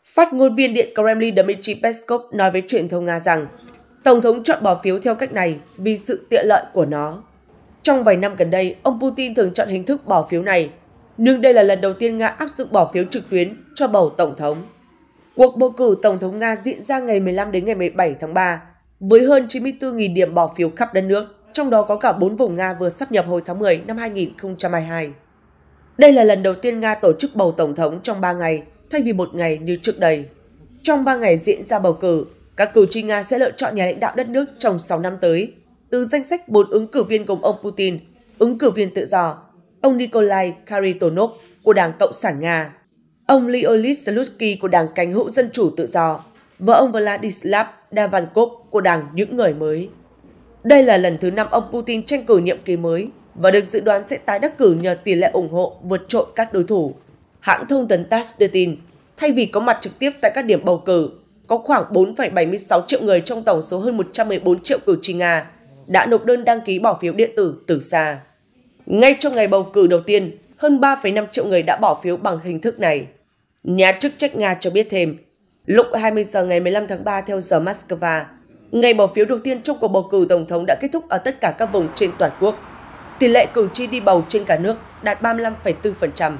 Phát ngôn viên Điện Kremlin Dmitry Peskov nói với truyền thông Nga rằng Tổng thống chọn bỏ phiếu theo cách này vì sự tiện lợi của nó. Trong vài năm gần đây, ông Putin thường chọn hình thức bỏ phiếu này, nhưng đây là lần đầu tiên Nga áp dụng bỏ phiếu trực tuyến cho bầu Tổng thống. Cuộc bầu cử Tổng thống Nga diễn ra ngày 15 đến ngày 17 tháng 3, với hơn 94.000 điểm bỏ phiếu khắp đất nước, trong đó có cả 4 vùng Nga vừa sắp nhập hồi tháng 10 năm 2022. Đây là lần đầu tiên Nga tổ chức bầu tổng thống trong 3 ngày, thay vì một ngày như trước đây. Trong 3 ngày diễn ra bầu cử, các cử tri Nga sẽ lựa chọn nhà lãnh đạo đất nước trong 6 năm tới, từ danh sách 4 ứng cử viên gồm ông Putin, ứng cử viên tự do, ông Nikolai Karitonov của Đảng Cộng sản Nga, ông Leonid Slutsky của Đảng Cánh hữu Dân chủ tự do và ông Vladislav Davankov của Đảng Những Người Mới. Đây là lần thứ năm ông Putin tranh cử nhiệm kỳ mới và được dự đoán sẽ tái đắc cử nhờ tỷ lệ ủng hộ vượt trội các đối thủ. Hãng thông tấn TASS đưa tin, thay vì có mặt trực tiếp tại các điểm bầu cử, có khoảng 4,76 triệu người trong tổng số hơn 114 triệu cử tri Nga đã nộp đơn đăng ký bỏ phiếu điện tử từ xa. Ngay trong ngày bầu cử đầu tiên, hơn 3,5 triệu người đã bỏ phiếu bằng hình thức này. Nhà chức trách Nga cho biết thêm, lúc 20 giờ ngày 15 tháng 3 theo giờ Moscow, ngày bỏ phiếu đầu tiên trong cuộc bầu cử tổng thống đã kết thúc ở tất cả các vùng trên toàn quốc tỷ lệ cử tri đi bầu trên cả nước đạt 35,4%.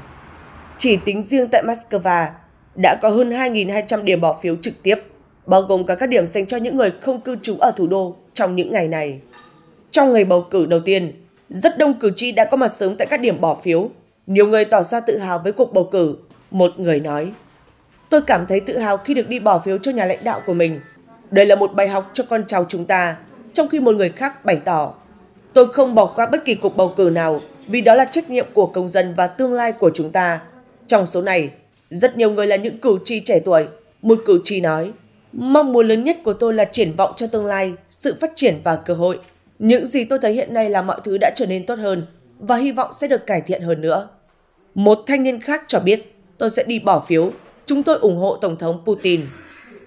Chỉ tính riêng tại Moscow, đã có hơn 2.200 điểm bỏ phiếu trực tiếp, bao gồm cả các điểm dành cho những người không cư trú ở thủ đô trong những ngày này. Trong ngày bầu cử đầu tiên, rất đông cử tri đã có mặt sớm tại các điểm bỏ phiếu. Nhiều người tỏ ra tự hào với cuộc bầu cử. Một người nói, Tôi cảm thấy tự hào khi được đi bỏ phiếu cho nhà lãnh đạo của mình. Đây là một bài học cho con cháu chúng ta, trong khi một người khác bày tỏ Tôi không bỏ qua bất kỳ cuộc bầu cử nào vì đó là trách nhiệm của công dân và tương lai của chúng ta. Trong số này, rất nhiều người là những cử tri trẻ tuổi. Một cử tri nói, mong muốn lớn nhất của tôi là triển vọng cho tương lai, sự phát triển và cơ hội. Những gì tôi thấy hiện nay là mọi thứ đã trở nên tốt hơn và hy vọng sẽ được cải thiện hơn nữa. Một thanh niên khác cho biết, tôi sẽ đi bỏ phiếu. Chúng tôi ủng hộ Tổng thống Putin.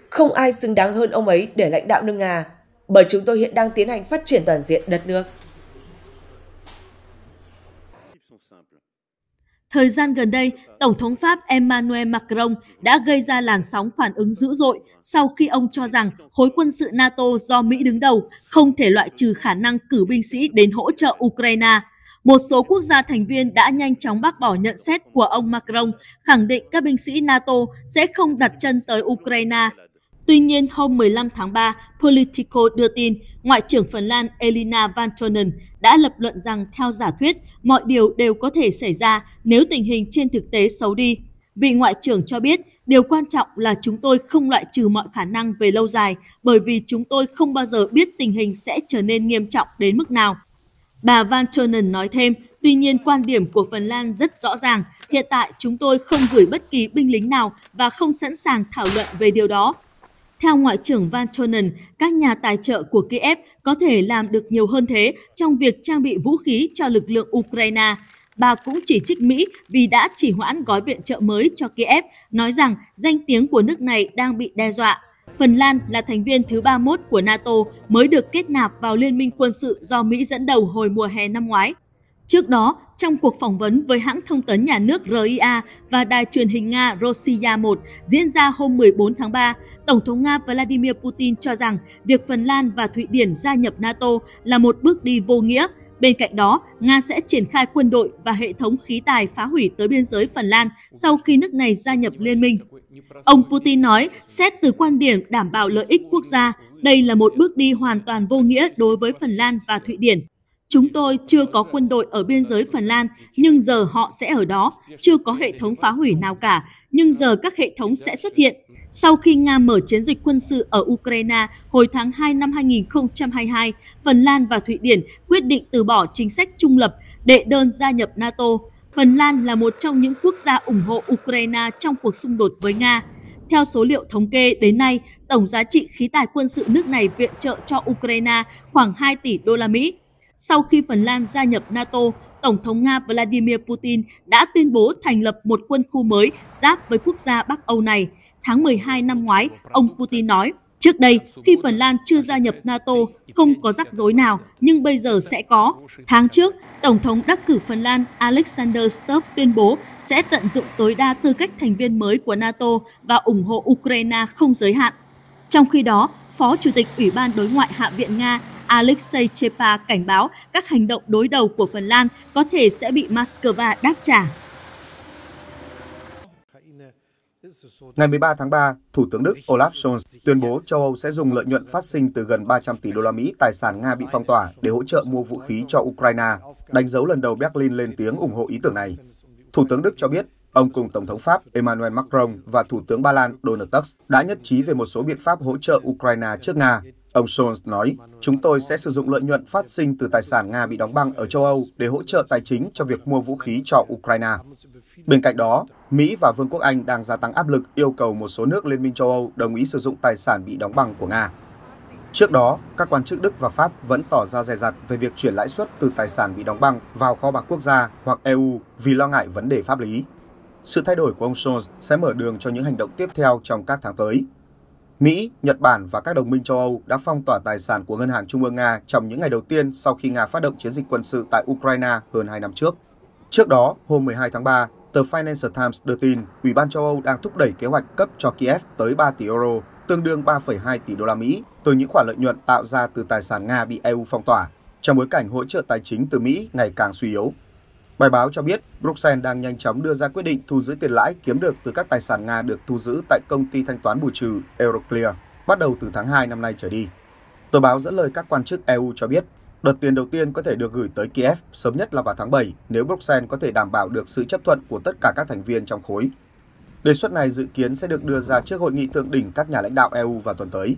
Không ai xứng đáng hơn ông ấy để lãnh đạo nước Nga, bởi chúng tôi hiện đang tiến hành phát triển toàn diện đất nước. Thời gian gần đây, Tổng thống Pháp Emmanuel Macron đã gây ra làn sóng phản ứng dữ dội sau khi ông cho rằng khối quân sự NATO do Mỹ đứng đầu không thể loại trừ khả năng cử binh sĩ đến hỗ trợ Ukraine. Một số quốc gia thành viên đã nhanh chóng bác bỏ nhận xét của ông Macron, khẳng định các binh sĩ NATO sẽ không đặt chân tới Ukraine Tuy nhiên, hôm 15 tháng 3, Politico đưa tin Ngoại trưởng Phần Lan Elina Vantonen đã lập luận rằng theo giả thuyết, mọi điều đều có thể xảy ra nếu tình hình trên thực tế xấu đi. Vị Ngoại trưởng cho biết, điều quan trọng là chúng tôi không loại trừ mọi khả năng về lâu dài bởi vì chúng tôi không bao giờ biết tình hình sẽ trở nên nghiêm trọng đến mức nào. Bà Van Chonen nói thêm, tuy nhiên quan điểm của Phần Lan rất rõ ràng, hiện tại chúng tôi không gửi bất kỳ binh lính nào và không sẵn sàng thảo luận về điều đó, theo Ngoại trưởng Van Chonen, các nhà tài trợ của Kiev có thể làm được nhiều hơn thế trong việc trang bị vũ khí cho lực lượng Ukraine. Bà cũng chỉ trích Mỹ vì đã chỉ hoãn gói viện trợ mới cho Kiev, nói rằng danh tiếng của nước này đang bị đe dọa. Phần Lan là thành viên thứ 31 của NATO mới được kết nạp vào Liên minh quân sự do Mỹ dẫn đầu hồi mùa hè năm ngoái. Trước đó, trong cuộc phỏng vấn với hãng thông tấn nhà nước RIA và đài truyền hình Nga Rossiya 1 diễn ra hôm 14 tháng 3, Tổng thống Nga Vladimir Putin cho rằng việc Phần Lan và Thụy Điển gia nhập NATO là một bước đi vô nghĩa. Bên cạnh đó, Nga sẽ triển khai quân đội và hệ thống khí tài phá hủy tới biên giới Phần Lan sau khi nước này gia nhập liên minh. Ông Putin nói, xét từ quan điểm đảm bảo lợi ích quốc gia, đây là một bước đi hoàn toàn vô nghĩa đối với Phần Lan và Thụy Điển. Chúng tôi chưa có quân đội ở biên giới Phần Lan, nhưng giờ họ sẽ ở đó. Chưa có hệ thống phá hủy nào cả, nhưng giờ các hệ thống sẽ xuất hiện. Sau khi Nga mở chiến dịch quân sự ở Ukraine hồi tháng 2 năm 2022, Phần Lan và Thụy Điển quyết định từ bỏ chính sách trung lập, đệ đơn gia nhập NATO. Phần Lan là một trong những quốc gia ủng hộ Ukraine trong cuộc xung đột với Nga. Theo số liệu thống kê đến nay, tổng giá trị khí tài quân sự nước này viện trợ cho Ukraine khoảng 2 tỷ đô la Mỹ. Sau khi Phần Lan gia nhập NATO, Tổng thống Nga Vladimir Putin đã tuyên bố thành lập một quân khu mới giáp với quốc gia Bắc Âu này. Tháng 12 năm ngoái, ông Putin nói, Trước đây, khi Phần Lan chưa gia nhập NATO, không có rắc rối nào, nhưng bây giờ sẽ có. Tháng trước, Tổng thống đắc cử Phần Lan Alexander Stubb tuyên bố sẽ tận dụng tối đa tư cách thành viên mới của NATO và ủng hộ Ukraine không giới hạn. Trong khi đó, Phó Chủ tịch Ủy ban Đối ngoại Hạ viện Nga Alexei Chepa cảnh báo các hành động đối đầu của Phần Lan có thể sẽ bị Moscow đáp trả. Ngày 13 tháng 3, Thủ tướng Đức Olaf Scholz tuyên bố châu Âu sẽ dùng lợi nhuận phát sinh từ gần 300 tỷ đô la Mỹ tài sản Nga bị phong tỏa để hỗ trợ mua vũ khí cho Ukraine, đánh dấu lần đầu Berlin lên tiếng ủng hộ ý tưởng này. Thủ tướng Đức cho biết, ông cùng Tổng thống Pháp Emmanuel Macron và Thủ tướng Ba Lan Donald Tusk đã nhất trí về một số biện pháp hỗ trợ Ukraine trước Nga, Ông Scholz nói, chúng tôi sẽ sử dụng lợi nhuận phát sinh từ tài sản Nga bị đóng băng ở châu Âu để hỗ trợ tài chính cho việc mua vũ khí cho Ukraine. Bên cạnh đó, Mỹ và Vương quốc Anh đang gia tăng áp lực yêu cầu một số nước Liên minh châu Âu đồng ý sử dụng tài sản bị đóng băng của Nga. Trước đó, các quan chức Đức và Pháp vẫn tỏ ra dè dặt về việc chuyển lãi suất từ tài sản bị đóng băng vào kho bạc quốc gia hoặc EU vì lo ngại vấn đề pháp lý. Sự thay đổi của ông Scholz sẽ mở đường cho những hành động tiếp theo trong các tháng tới. Mỹ, Nhật Bản và các đồng minh châu Âu đã phong tỏa tài sản của Ngân hàng Trung ương Nga trong những ngày đầu tiên sau khi Nga phát động chiến dịch quân sự tại Ukraine hơn 2 năm trước. Trước đó, hôm 12 tháng 3, tờ Financial Times đưa tin Ủy ban châu Âu đang thúc đẩy kế hoạch cấp cho Kiev tới 3 tỷ euro, tương đương 3,2 tỷ đô la Mỹ, từ những khoản lợi nhuận tạo ra từ tài sản Nga bị EU phong tỏa, trong bối cảnh hỗ trợ tài chính từ Mỹ ngày càng suy yếu. Bài báo cho biết, Bruxelles đang nhanh chóng đưa ra quyết định thu giữ tiền lãi kiếm được từ các tài sản Nga được thu giữ tại công ty thanh toán bù trừ Euroclear bắt đầu từ tháng 2 năm nay trở đi. Tờ báo dẫn lời các quan chức EU cho biết, đợt tiền đầu tiên có thể được gửi tới Kiev sớm nhất là vào tháng 7 nếu Bruxelles có thể đảm bảo được sự chấp thuận của tất cả các thành viên trong khối. Đề xuất này dự kiến sẽ được đưa ra trước hội nghị thượng đỉnh các nhà lãnh đạo EU vào tuần tới.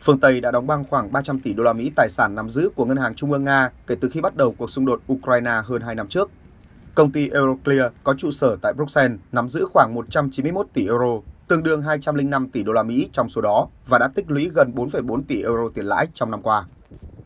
Phương Tây đã đóng băng khoảng 300 tỷ đô la Mỹ tài sản nắm giữ của Ngân hàng Trung ương Nga kể từ khi bắt đầu cuộc xung đột Ukraine hơn 2 năm trước Công ty Euroclear có trụ sở tại Bruxelles nắm giữ khoảng 191 tỷ euro, tương đương 205 tỷ đô la Mỹ trong số đó và đã tích lũy gần 4,4 tỷ euro tiền lãi trong năm qua.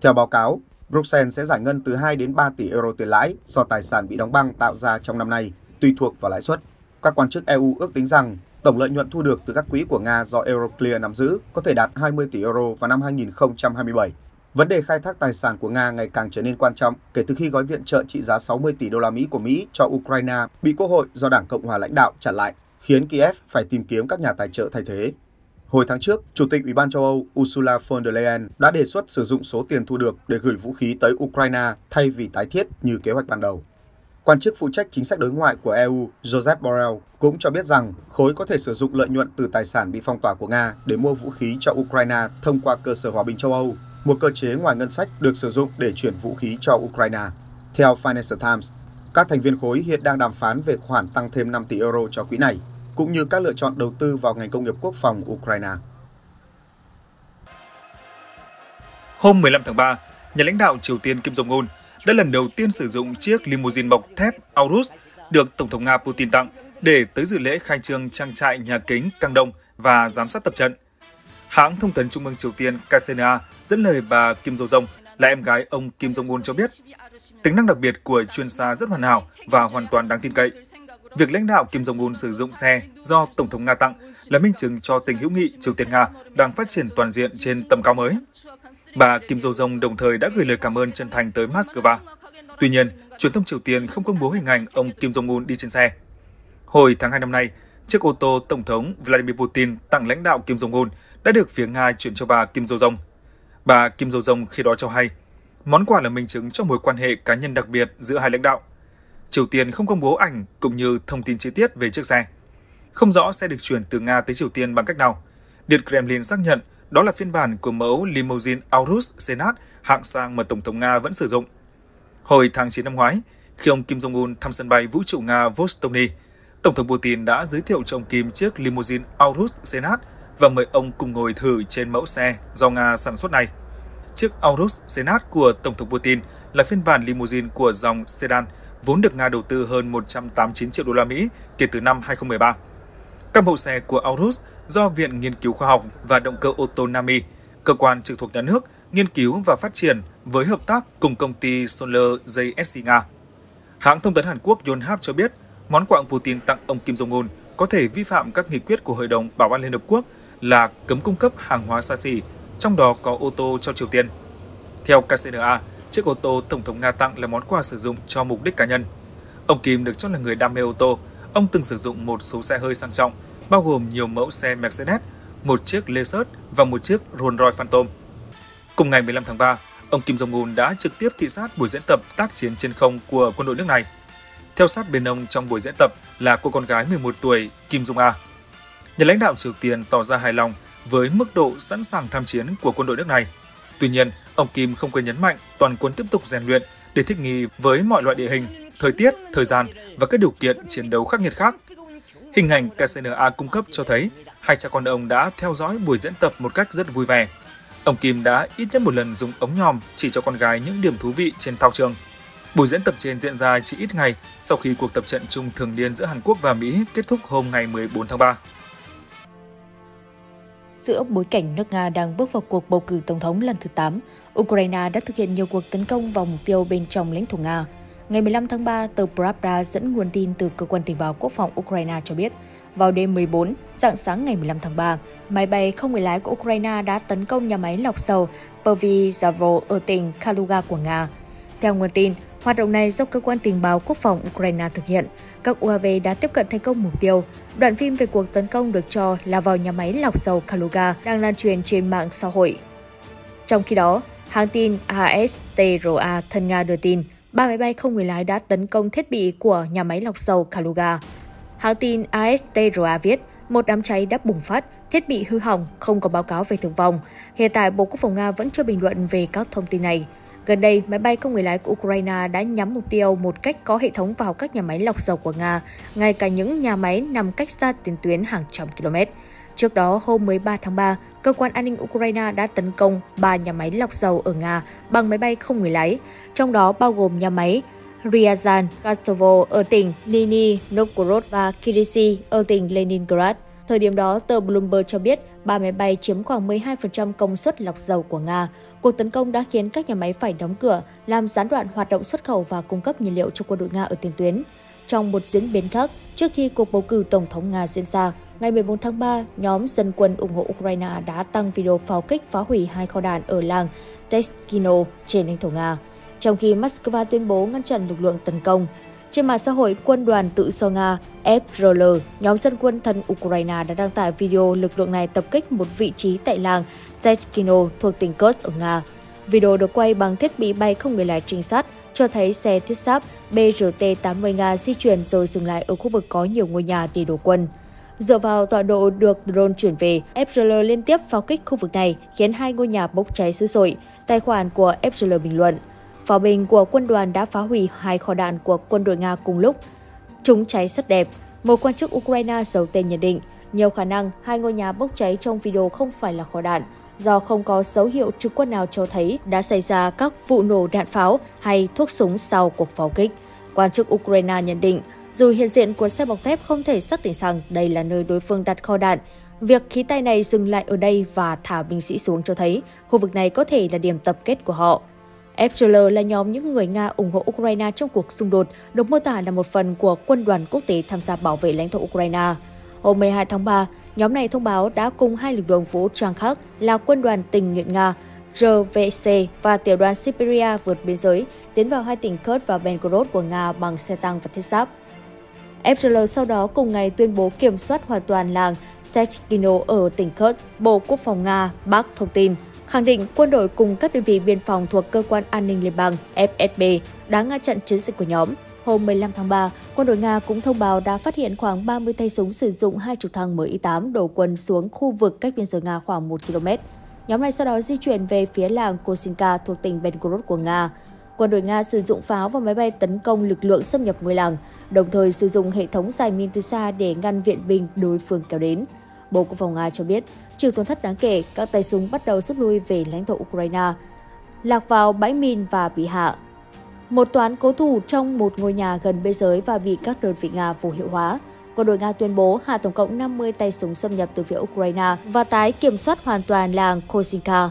Theo báo cáo, Bruxelles sẽ giải ngân từ 2 đến 3 tỷ euro tiền lãi do tài sản bị đóng băng tạo ra trong năm nay, tùy thuộc vào lãi suất. Các quan chức EU ước tính rằng tổng lợi nhuận thu được từ các quỹ của Nga do Euroclear nắm giữ có thể đạt 20 tỷ euro vào năm 2027. Vấn đề khai thác tài sản của Nga ngày càng trở nên quan trọng kể từ khi gói viện trợ trị giá 60 tỷ đô la Mỹ của Mỹ cho Ukraine bị Quốc hội do Đảng Cộng hòa lãnh đạo trả lại, khiến Kiev phải tìm kiếm các nhà tài trợ thay thế. Hồi tháng trước, Chủ tịch Ủy ban châu Âu Ursula von der Leyen đã đề xuất sử dụng số tiền thu được để gửi vũ khí tới Ukraine thay vì tái thiết như kế hoạch ban đầu. Quan chức phụ trách chính sách đối ngoại của EU Joseph Borrell cũng cho biết rằng khối có thể sử dụng lợi nhuận từ tài sản bị phong tỏa của Nga để mua vũ khí cho Ukraine thông qua cơ sở hòa bình châu Âu một cơ chế ngoài ngân sách được sử dụng để chuyển vũ khí cho Ukraine. Theo Financial Times, các thành viên khối hiện đang đàm phán về khoản tăng thêm 5 tỷ euro cho quỹ này, cũng như các lựa chọn đầu tư vào ngành công nghiệp quốc phòng Ukraine. Hôm 15 tháng 3, nhà lãnh đạo Triều Tiên Kim Jong-un đã lần đầu tiên sử dụng chiếc limousine bọc thép Aurus được Tổng thống Nga Putin tặng để tới dự lễ khai trương trang trại nhà kính Căng Đông và giám sát tập trận – Hãng thông tấn Trung ương Triều Tiên KCNA dẫn lời bà Kim Do Jong là em gái ông Kim Jong-un cho biết, tính năng đặc biệt của chuyên xa rất hoàn hảo và hoàn toàn đáng tin cậy. Việc lãnh đạo Kim Jong-un sử dụng xe do Tổng thống Nga tặng là minh chứng cho tình hữu nghị Triều Tiên-Nga đang phát triển toàn diện trên tầm cao mới. Bà Kim Do-jong đồng thời đã gửi lời cảm ơn chân thành tới Moscow. Tuy nhiên, truyền thông Triều Tiên không công bố hình ảnh ông Kim Jong-un đi trên xe. Hồi tháng 2 năm nay, chiếc ô tô Tổng thống Vladimir Putin tặng lãnh đạo Kim Jong-un đã được phía Nga chuyển cho bà Kim Dô Dông. Bà Kim Dô Dông khi đó cho hay, món quà là minh chứng cho mối quan hệ cá nhân đặc biệt giữa hai lãnh đạo. Triều Tiên không công bố ảnh cũng như thông tin chi tiết về chiếc xe. Không rõ xe được chuyển từ Nga tới Triều Tiên bằng cách nào. Điện Kremlin xác nhận đó là phiên bản của mẫu limousine Aurus Senat hạng sang mà Tổng thống Nga vẫn sử dụng. Hồi tháng 9 năm ngoái, khi ông Kim Jong-un thăm sân bay vũ trụ Nga Vostokny, Tổng thống Putin đã giới thiệu cho ông Kim chiếc limousine Aurus Senat và mời ông cùng ngồi thử trên mẫu xe do Nga sản xuất này. Chiếc Aurus Senat của Tổng thống Putin là phiên bản limousine của dòng sedan vốn được Nga đầu tư hơn 189 triệu đô la Mỹ kể từ năm 2013. Các mẫu xe của Aurus do Viện Nghiên cứu Khoa học và Động cơ ô tô Nami, cơ quan trực thuộc nhà nước, nghiên cứu và phát triển với hợp tác cùng công ty Solar JSC Nga. Hãng thông tấn Hàn Quốc Yonhap cho biết, món quà ông Putin tặng ông Kim Jong-un có thể vi phạm các nghị quyết của Hội đồng Bảo an Liên Hợp Quốc là cấm cung cấp hàng hóa xa xỉ, trong đó có ô tô cho Triều Tiên. Theo KCNA, chiếc ô tô Tổng thống Nga tặng là món quà sử dụng cho mục đích cá nhân. Ông Kim được cho là người đam mê ô tô. Ông từng sử dụng một số xe hơi sang trọng, bao gồm nhiều mẫu xe Mercedes, một chiếc Lexus và một chiếc Rolls-Royce Phantom. Cùng ngày 15 tháng 3, ông Kim Jong-un đã trực tiếp thị sát buổi diễn tập tác chiến trên không của quân đội nước này. Theo sát bên ông trong buổi diễn tập là cô con gái 11 tuổi Kim Jong-a nhà lãnh đạo Triều Tiên tỏ ra hài lòng với mức độ sẵn sàng tham chiến của quân đội nước này. Tuy nhiên, ông Kim không quên nhấn mạnh toàn quân tiếp tục rèn luyện để thích nghi với mọi loại địa hình, thời tiết, thời gian và các điều kiện chiến đấu khắc nghiệt khác. Hình ảnh KCNA cung cấp cho thấy hai cha con ông đã theo dõi buổi diễn tập một cách rất vui vẻ. Ông Kim đã ít nhất một lần dùng ống nhòm chỉ cho con gái những điểm thú vị trên thao trường. Buổi diễn tập trên diễn ra chỉ ít ngày sau khi cuộc tập trận chung thường niên giữa Hàn Quốc và Mỹ kết thúc hôm ngày 14 tháng 3 giữa bối cảnh nước Nga đang bước vào cuộc bầu cử tổng thống lần thứ 8, Ukraine đã thực hiện nhiều cuộc tấn công vào mục tiêu bên trong lãnh thổ Nga. Ngày 15 tháng 3, tờ Pravda dẫn nguồn tin từ Cơ quan Tình báo Quốc phòng Ukraine cho biết, vào đêm 14, dạng sáng ngày 15 tháng 3, máy bay không người lái của Ukraine đã tấn công nhà máy lọc dầu Pervyzhavo ở tỉnh Kaluga của Nga. Theo nguồn tin, Hoạt động này do cơ quan tình báo quốc phòng Ukraine thực hiện. Các UAV đã tiếp cận thành công mục tiêu. Đoạn phim về cuộc tấn công được cho là vào nhà máy lọc dầu Kaluga đang lan truyền trên mạng xã hội. Trong khi đó, hãng tin ASTRA thân Nga đưa tin ba máy bay không người lái đã tấn công thiết bị của nhà máy lọc dầu Kaluga. Hãng tin ASTRA viết, một đám cháy đã bùng phát, thiết bị hư hỏng, không có báo cáo về thương vong. Hiện tại, Bộ Quốc phòng Nga vẫn chưa bình luận về các thông tin này. Gần đây, máy bay không người lái của Ukraine đã nhắm mục tiêu một cách có hệ thống vào các nhà máy lọc dầu của Nga, ngay cả những nhà máy nằm cách xa tiền tuyến hàng trăm km. Trước đó, hôm 13 tháng 3, cơ quan an ninh Ukraine đã tấn công 3 nhà máy lọc dầu ở Nga bằng máy bay không người lái, trong đó bao gồm nhà máy Ryazan, Kastovo ở tỉnh Nini, Novgorod và Kirisi ở tỉnh Leningrad. Thời điểm đó, tờ Bloomberg cho biết ba máy bay chiếm khoảng 12% công suất lọc dầu của Nga. Cuộc tấn công đã khiến các nhà máy phải đóng cửa, làm gián đoạn hoạt động xuất khẩu và cung cấp nhiên liệu cho quân đội Nga ở tiền tuyến. Trong một diễn biến khác, trước khi cuộc bầu cử Tổng thống Nga diễn ra, ngày 14 tháng 3, nhóm dân quân ủng hộ Ukraine đã tăng video pháo kích phá hủy hai kho đạn ở làng Teskino trên lãnh thổ Nga. Trong khi Moscow tuyên bố ngăn chặn lực lượng tấn công, trên mạng xã hội, quân đoàn tự do Nga FRL, nhóm dân quân thân Ukraine đã đăng tải video lực lượng này tập kích một vị trí tại làng Teskino thuộc tỉnh Kursk ở Nga. Video được quay bằng thiết bị bay không người lái trinh sát, cho thấy xe thiết giáp BRT-80 Nga di chuyển rồi dừng lại ở khu vực có nhiều ngôi nhà để đổ quân. Dựa vào tọa độ được drone chuyển về, FRL liên tiếp pháo kích khu vực này khiến hai ngôi nhà bốc cháy dữ dội, tài khoản của FRL bình luận. Pháo binh của quân đoàn đã phá hủy hai kho đạn của quân đội Nga cùng lúc. Chúng cháy rất đẹp, một quan chức Ukraine giấu tên nhận định. Nhiều khả năng hai ngôi nhà bốc cháy trong video không phải là kho đạn, do không có dấu hiệu trực quan nào cho thấy đã xảy ra các vụ nổ đạn pháo hay thuốc súng sau cuộc pháo kích. Quan chức Ukraine nhận định, dù hiện diện của xe bọc thép không thể xác định rằng đây là nơi đối phương đặt kho đạn, việc khí tay này dừng lại ở đây và thả binh sĩ xuống cho thấy khu vực này có thể là điểm tập kết của họ. FGL là nhóm những người Nga ủng hộ Ukraine trong cuộc xung đột, được mô tả là một phần của quân đoàn quốc tế tham gia bảo vệ lãnh thổ Ukraine. Hôm 12 tháng 3, nhóm này thông báo đã cùng hai lực lượng vũ trang khác là quân đoàn tình nguyện Nga RVC và tiểu đoàn Siberia vượt biên giới tiến vào hai tỉnh Kurd và Belgorod của Nga bằng xe tăng và thiết giáp. FGL sau đó cùng ngày tuyên bố kiểm soát hoàn toàn làng Techkino ở tỉnh Kurd, Bộ Quốc phòng Nga, bác thông tin – khẳng định quân đội cùng các đơn vị biên phòng thuộc Cơ quan An ninh Liên bang FSB đã ngăn chặn chiến dịch của nhóm. Hôm 15 tháng 3, quân đội Nga cũng thông báo đã phát hiện khoảng 30 tay súng sử dụng hai trục thăng Mi-8 đổ quân xuống khu vực cách biên giới Nga khoảng 1 km. Nhóm này sau đó di chuyển về phía làng Kosinka thuộc tỉnh Belgorod của Nga. Quân đội Nga sử dụng pháo và máy bay tấn công lực lượng xâm nhập ngôi làng, đồng thời sử dụng hệ thống dài min từ xa để ngăn viện binh đối phương kéo đến. Bộ Quốc phòng Nga cho biết, Trừ tổn thất đáng kể, các tay súng bắt đầu rút lui về lãnh thổ Ukraine, lạc vào bãi mìn và bị hạ. Một toán cố thủ trong một ngôi nhà gần biên giới và bị các đơn vị Nga vô hiệu hóa. Quân đội Nga tuyên bố hạ tổng cộng 50 tay súng xâm nhập từ phía Ukraine và tái kiểm soát hoàn toàn làng Kosinka.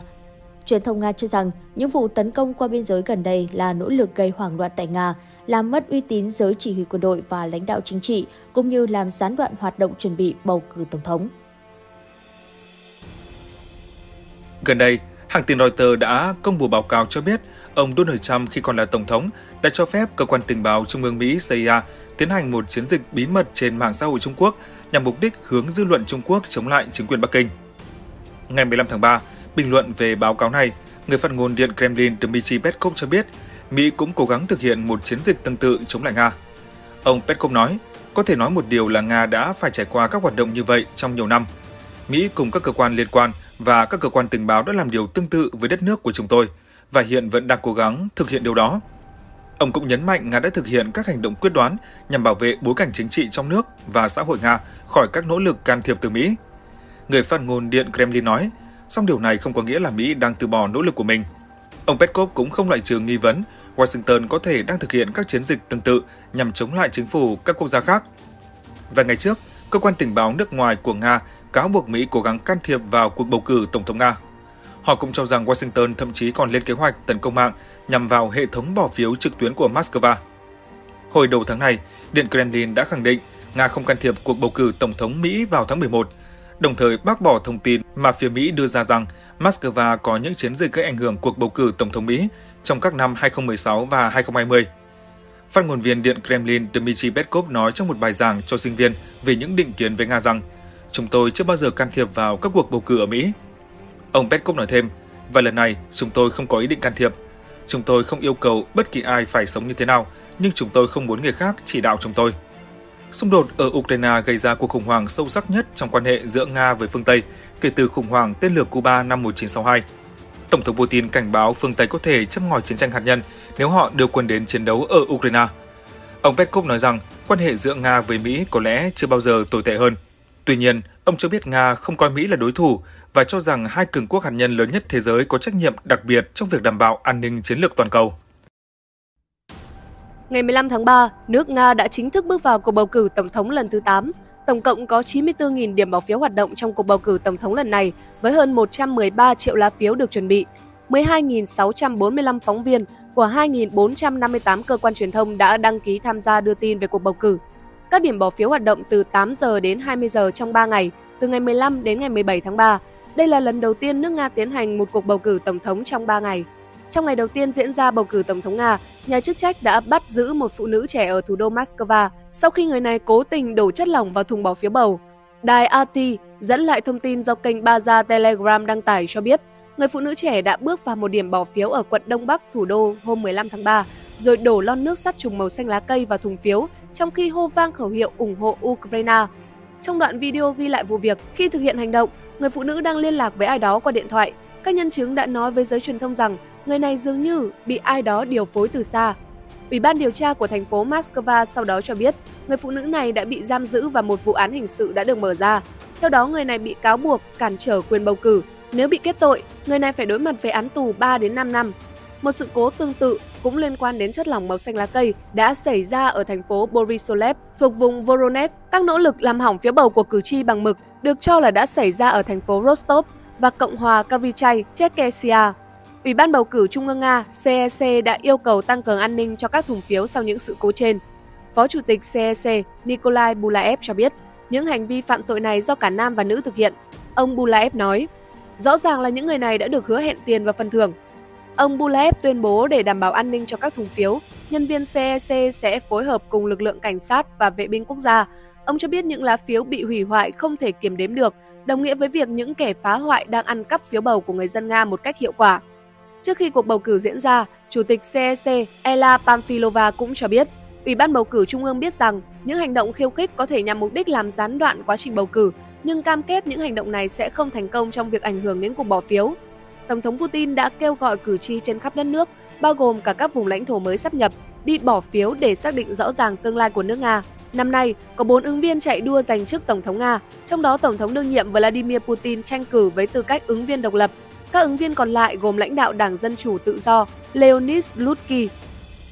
Truyền thông Nga cho rằng những vụ tấn công qua biên giới gần đây là nỗ lực gây hoảng loạn tại Nga, làm mất uy tín giới chỉ huy quân đội và lãnh đạo chính trị, cũng như làm gián đoạn hoạt động chuẩn bị bầu cử tổng thống. Gần đây, hãng tin Reuters đã công bố báo cáo cho biết ông Donald Trump khi còn là tổng thống đã cho phép cơ quan tình báo trung ương Mỹ CIA tiến hành một chiến dịch bí mật trên mạng xã hội Trung Quốc nhằm mục đích hướng dư luận Trung Quốc chống lại chính quyền Bắc Kinh. Ngày 15 tháng 3, bình luận về báo cáo này, người phát ngôn Điện Kremlin Dmitry Peskov cho biết Mỹ cũng cố gắng thực hiện một chiến dịch tương tự chống lại Nga. Ông Peskov nói, có thể nói một điều là Nga đã phải trải qua các hoạt động như vậy trong nhiều năm. Mỹ cùng các cơ quan liên quan và các cơ quan tình báo đã làm điều tương tự với đất nước của chúng tôi và hiện vẫn đang cố gắng thực hiện điều đó. Ông cũng nhấn mạnh Nga đã thực hiện các hành động quyết đoán nhằm bảo vệ bối cảnh chính trị trong nước và xã hội Nga khỏi các nỗ lực can thiệp từ Mỹ. Người phát ngôn Điện Kremlin nói, song điều này không có nghĩa là Mỹ đang từ bỏ nỗ lực của mình. Ông Peskov cũng không loại trừ nghi vấn Washington có thể đang thực hiện các chiến dịch tương tự nhằm chống lại chính phủ các quốc gia khác. Vài ngày trước, cơ quan tình báo nước ngoài của Nga cáo buộc Mỹ cố gắng can thiệp vào cuộc bầu cử Tổng thống Nga. Họ cũng cho rằng Washington thậm chí còn lên kế hoạch tấn công mạng nhằm vào hệ thống bỏ phiếu trực tuyến của Moscow. Hồi đầu tháng này, Điện Kremlin đã khẳng định Nga không can thiệp cuộc bầu cử Tổng thống Mỹ vào tháng 11, đồng thời bác bỏ thông tin mà phía Mỹ đưa ra rằng Moscow có những chiến dịch gây ảnh hưởng cuộc bầu cử Tổng thống Mỹ trong các năm 2016 và 2020. Phát ngôn viên Điện Kremlin Dmitry Peskov nói trong một bài giảng cho sinh viên về những định kiến với Nga rằng – chúng tôi chưa bao giờ can thiệp vào các cuộc bầu cử ở Mỹ. Ông Petcock nói thêm, và lần này chúng tôi không có ý định can thiệp. Chúng tôi không yêu cầu bất kỳ ai phải sống như thế nào, nhưng chúng tôi không muốn người khác chỉ đạo chúng tôi. Xung đột ở Ukraine gây ra cuộc khủng hoảng sâu sắc nhất trong quan hệ giữa Nga với phương Tây kể từ khủng hoảng tên lửa Cuba năm 1962. Tổng thống Putin cảnh báo phương Tây có thể châm ngòi chiến tranh hạt nhân nếu họ đưa quân đến chiến đấu ở Ukraine. Ông Peskov nói rằng quan hệ giữa Nga với Mỹ có lẽ chưa bao giờ tồi tệ hơn – Tuy nhiên, ông cho biết Nga không coi Mỹ là đối thủ và cho rằng hai cường quốc hạt nhân lớn nhất thế giới có trách nhiệm đặc biệt trong việc đảm bảo an ninh chiến lược toàn cầu. Ngày 15 tháng 3, nước Nga đã chính thức bước vào cuộc bầu cử tổng thống lần thứ 8. Tổng cộng có 94.000 điểm bỏ phiếu hoạt động trong cuộc bầu cử tổng thống lần này, với hơn 113 triệu lá phiếu được chuẩn bị. 12.645 phóng viên của 2.458 cơ quan truyền thông đã đăng ký tham gia đưa tin về cuộc bầu cử các điểm bỏ phiếu hoạt động từ 8 giờ đến 20 giờ trong 3 ngày, từ ngày 15 đến ngày 17 tháng 3. Đây là lần đầu tiên nước Nga tiến hành một cuộc bầu cử tổng thống trong 3 ngày. Trong ngày đầu tiên diễn ra bầu cử tổng thống Nga, nhà chức trách đã bắt giữ một phụ nữ trẻ ở thủ đô Moscow sau khi người này cố tình đổ chất lỏng vào thùng bỏ phiếu bầu. Đài RT dẫn lại thông tin do kênh Baza Telegram đăng tải cho biết, người phụ nữ trẻ đã bước vào một điểm bỏ phiếu ở quận Đông Bắc, thủ đô hôm 15 tháng 3, rồi đổ lon nước sắt trùng màu xanh lá cây vào thùng phiếu trong khi hô vang khẩu hiệu ủng hộ Ukraine. Trong đoạn video ghi lại vụ việc, khi thực hiện hành động, người phụ nữ đang liên lạc với ai đó qua điện thoại. Các nhân chứng đã nói với giới truyền thông rằng người này dường như bị ai đó điều phối từ xa. Ủy ban điều tra của thành phố Moscow sau đó cho biết người phụ nữ này đã bị giam giữ và một vụ án hình sự đã được mở ra. Theo đó, người này bị cáo buộc cản trở quyền bầu cử. Nếu bị kết tội, người này phải đối mặt với án tù 3 đến 5 năm. Một sự cố tương tự cũng liên quan đến chất lỏng màu xanh lá cây đã xảy ra ở thành phố Borisolev thuộc vùng Voronezh. Các nỗ lực làm hỏng phiếu bầu của cử tri bằng mực được cho là đã xảy ra ở thành phố Rostov và Cộng hòa Karachay, Chechnya. Ủy ban bầu cử Trung ương Nga CEC e đã yêu cầu tăng cường an ninh cho các thùng phiếu sau những sự cố trên. Phó Chủ tịch CEC e Nikolai Bulaev cho biết, những hành vi phạm tội này do cả nam và nữ thực hiện. Ông Bulaev nói, rõ ràng là những người này đã được hứa hẹn tiền và phần thưởng, Ông Bulev tuyên bố để đảm bảo an ninh cho các thùng phiếu, nhân viên CEC e sẽ phối hợp cùng lực lượng cảnh sát và vệ binh quốc gia. Ông cho biết những lá phiếu bị hủy hoại không thể kiểm đếm được, đồng nghĩa với việc những kẻ phá hoại đang ăn cắp phiếu bầu của người dân Nga một cách hiệu quả. Trước khi cuộc bầu cử diễn ra, Chủ tịch CEC Ella Pamfilova cũng cho biết, Ủy ban bầu cử Trung ương biết rằng những hành động khiêu khích có thể nhằm mục đích làm gián đoạn quá trình bầu cử, nhưng cam kết những hành động này sẽ không thành công trong việc ảnh hưởng đến cuộc bỏ phiếu. Tổng thống Putin đã kêu gọi cử tri trên khắp đất nước, bao gồm cả các vùng lãnh thổ mới sắp nhập, đi bỏ phiếu để xác định rõ ràng tương lai của nước Nga. Năm nay, có 4 ứng viên chạy đua giành chức Tổng thống Nga, trong đó Tổng thống đương nhiệm Vladimir Putin tranh cử với tư cách ứng viên độc lập. Các ứng viên còn lại gồm lãnh đạo Đảng Dân Chủ Tự Do Leonid Slutsky,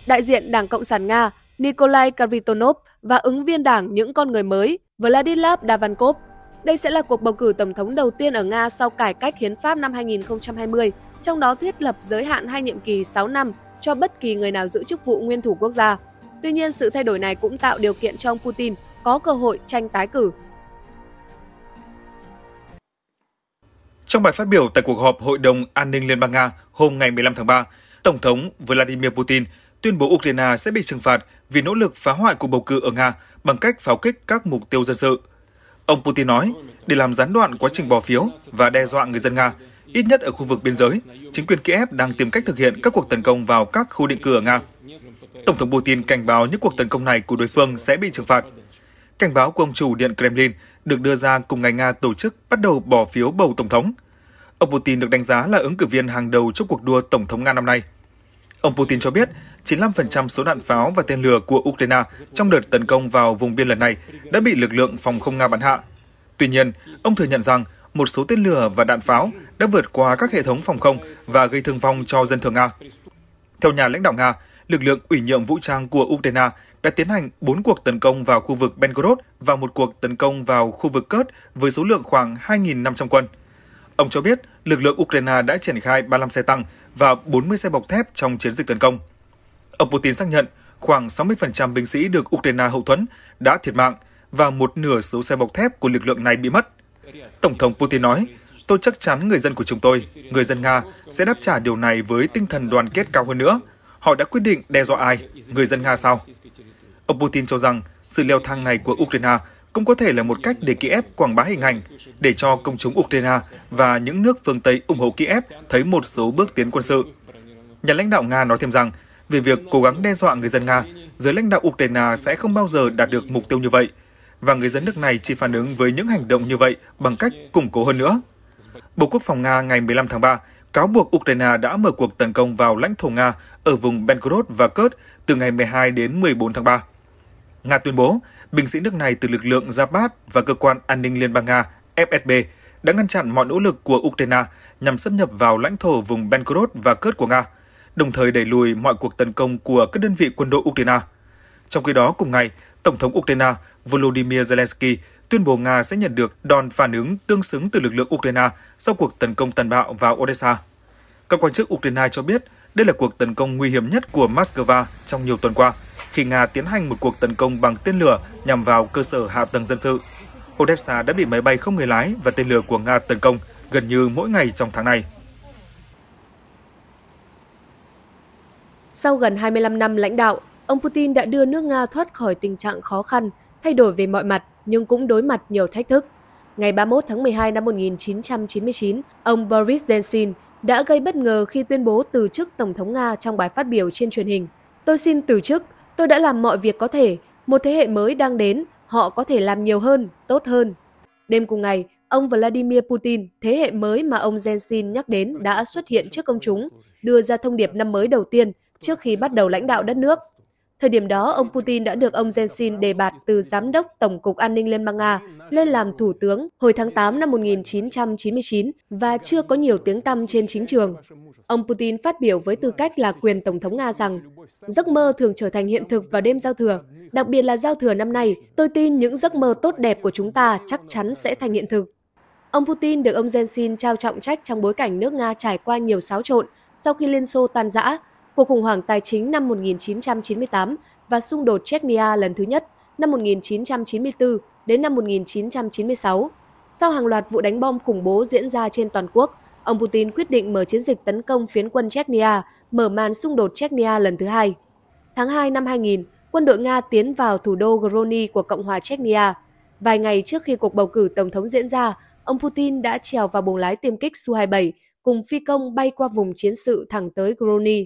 đại diện Đảng Cộng sản Nga Nikolai Karitonov và ứng viên đảng Những Con Người Mới Vladislav Davankov. Đây sẽ là cuộc bầu cử tổng thống đầu tiên ở Nga sau cải cách hiến pháp năm 2020, trong đó thiết lập giới hạn hai nhiệm kỳ 6 năm cho bất kỳ người nào giữ chức vụ nguyên thủ quốc gia. Tuy nhiên, sự thay đổi này cũng tạo điều kiện cho ông Putin có cơ hội tranh tái cử. Trong bài phát biểu tại cuộc họp Hội đồng An ninh Liên bang Nga hôm ngày 15 tháng 3, Tổng thống Vladimir Putin tuyên bố Ukraine sẽ bị trừng phạt vì nỗ lực phá hoại cuộc bầu cử ở Nga bằng cách pháo kích các mục tiêu dân sự Ông Putin nói, để làm gián đoạn quá trình bỏ phiếu và đe dọa người dân Nga, ít nhất ở khu vực biên giới, chính quyền Kiev đang tìm cách thực hiện các cuộc tấn công vào các khu định cư ở Nga. Tổng thống Putin cảnh báo những cuộc tấn công này của đối phương sẽ bị trừng phạt. Cảnh báo của ông chủ Điện Kremlin được đưa ra cùng ngày Nga tổ chức bắt đầu bỏ phiếu bầu tổng thống. Ông Putin được đánh giá là ứng cử viên hàng đầu trong cuộc đua tổng thống Nga năm nay. Ông Putin cho biết 95% số đạn pháo và tên lửa của Ukraine trong đợt tấn công vào vùng biên lần này đã bị lực lượng phòng không Nga bắn hạ. Tuy nhiên, ông thừa nhận rằng một số tên lửa và đạn pháo đã vượt qua các hệ thống phòng không và gây thương vong cho dân thường Nga. Theo nhà lãnh đạo Nga, lực lượng ủy nhiệm vũ trang của Ukraine đã tiến hành 4 cuộc tấn công vào khu vực Belgorod và một cuộc tấn công vào khu vực Kurt với số lượng khoảng 2.500 quân. Ông cho biết lực lượng Ukraine đã triển khai 35 xe tăng và 40 xe bọc thép trong chiến dịch tấn công. Ông Putin xác nhận khoảng 60% binh sĩ được Ukraine hậu thuẫn đã thiệt mạng và một nửa số xe bọc thép của lực lượng này bị mất. Tổng thống Putin nói, tôi chắc chắn người dân của chúng tôi, người dân Nga, sẽ đáp trả điều này với tinh thần đoàn kết cao hơn nữa. Họ đã quyết định đe dọa ai? Người dân Nga sao? Ông Putin cho rằng sự leo thang này của Ukraine cũng có thể là một cách để Kiev quảng bá hình ảnh, để cho công chúng Ukraine và những nước phương Tây ủng hộ Kiev thấy một số bước tiến quân sự. Nhà lãnh đạo Nga nói thêm rằng về việc cố gắng đe dọa người dân Nga, giới lãnh đạo Ukraine sẽ không bao giờ đạt được mục tiêu như vậy, và người dân nước này chỉ phản ứng với những hành động như vậy bằng cách củng cố hơn nữa. Bộ Quốc phòng Nga ngày 15 tháng 3 cáo buộc Ukraine đã mở cuộc tấn công vào lãnh thổ Nga ở vùng Belgorod và Kurd từ ngày 12 đến 14 tháng 3. Nga tuyên bố, binh sĩ nước này từ lực lượng Zapat và cơ quan an ninh Liên bang Nga FSB đã ngăn chặn mọi nỗ lực của Ukraine nhằm xâm nhập vào lãnh thổ vùng Belgorod và Kurd của Nga – đồng thời đẩy lùi mọi cuộc tấn công của các đơn vị quân đội Ukraine. Trong khi đó, cùng ngày, Tổng thống Ukraine Volodymyr Zelensky tuyên bố Nga sẽ nhận được đòn phản ứng tương xứng từ lực lượng Ukraine sau cuộc tấn công tàn bạo vào Odessa. Các quan chức Ukraine cho biết đây là cuộc tấn công nguy hiểm nhất của Moscow trong nhiều tuần qua, khi Nga tiến hành một cuộc tấn công bằng tên lửa nhằm vào cơ sở hạ tầng dân sự. Odessa đã bị máy bay không người lái và tên lửa của Nga tấn công gần như mỗi ngày trong tháng này. Sau gần 25 năm lãnh đạo, ông Putin đã đưa nước Nga thoát khỏi tình trạng khó khăn, thay đổi về mọi mặt nhưng cũng đối mặt nhiều thách thức. Ngày 31 tháng 12 năm 1999, ông Boris Yeltsin đã gây bất ngờ khi tuyên bố từ chức Tổng thống Nga trong bài phát biểu trên truyền hình. Tôi xin từ chức, tôi đã làm mọi việc có thể, một thế hệ mới đang đến, họ có thể làm nhiều hơn, tốt hơn. Đêm cùng ngày, ông Vladimir Putin, thế hệ mới mà ông Yeltsin nhắc đến đã xuất hiện trước công chúng, đưa ra thông điệp năm mới đầu tiên – trước khi bắt đầu lãnh đạo đất nước. Thời điểm đó, ông Putin đã được ông Yeltsin đề bạt từ Giám đốc Tổng cục An ninh Liên bang Nga lên làm Thủ tướng hồi tháng 8 năm 1999 và chưa có nhiều tiếng tăm trên chính trường. Ông Putin phát biểu với tư cách là quyền Tổng thống Nga rằng giấc mơ thường trở thành hiện thực vào đêm giao thừa, đặc biệt là giao thừa năm nay. Tôi tin những giấc mơ tốt đẹp của chúng ta chắc chắn sẽ thành hiện thực. Ông Putin được ông Yeltsin trao trọng trách trong bối cảnh nước Nga trải qua nhiều xáo trộn sau khi Liên Xô tan rã cuộc khủng hoảng tài chính năm 1998 và xung đột Chechnya lần thứ nhất năm 1994 đến năm 1996. Sau hàng loạt vụ đánh bom khủng bố diễn ra trên toàn quốc, ông Putin quyết định mở chiến dịch tấn công phiến quân Chechnya, mở màn xung đột Chechnya lần thứ hai. Tháng 2 năm 2000, quân đội Nga tiến vào thủ đô Grozny của Cộng hòa Chechnya. Vài ngày trước khi cuộc bầu cử tổng thống diễn ra, ông Putin đã trèo vào buồng lái tiêm kích Su-27 cùng phi công bay qua vùng chiến sự thẳng tới Grozny.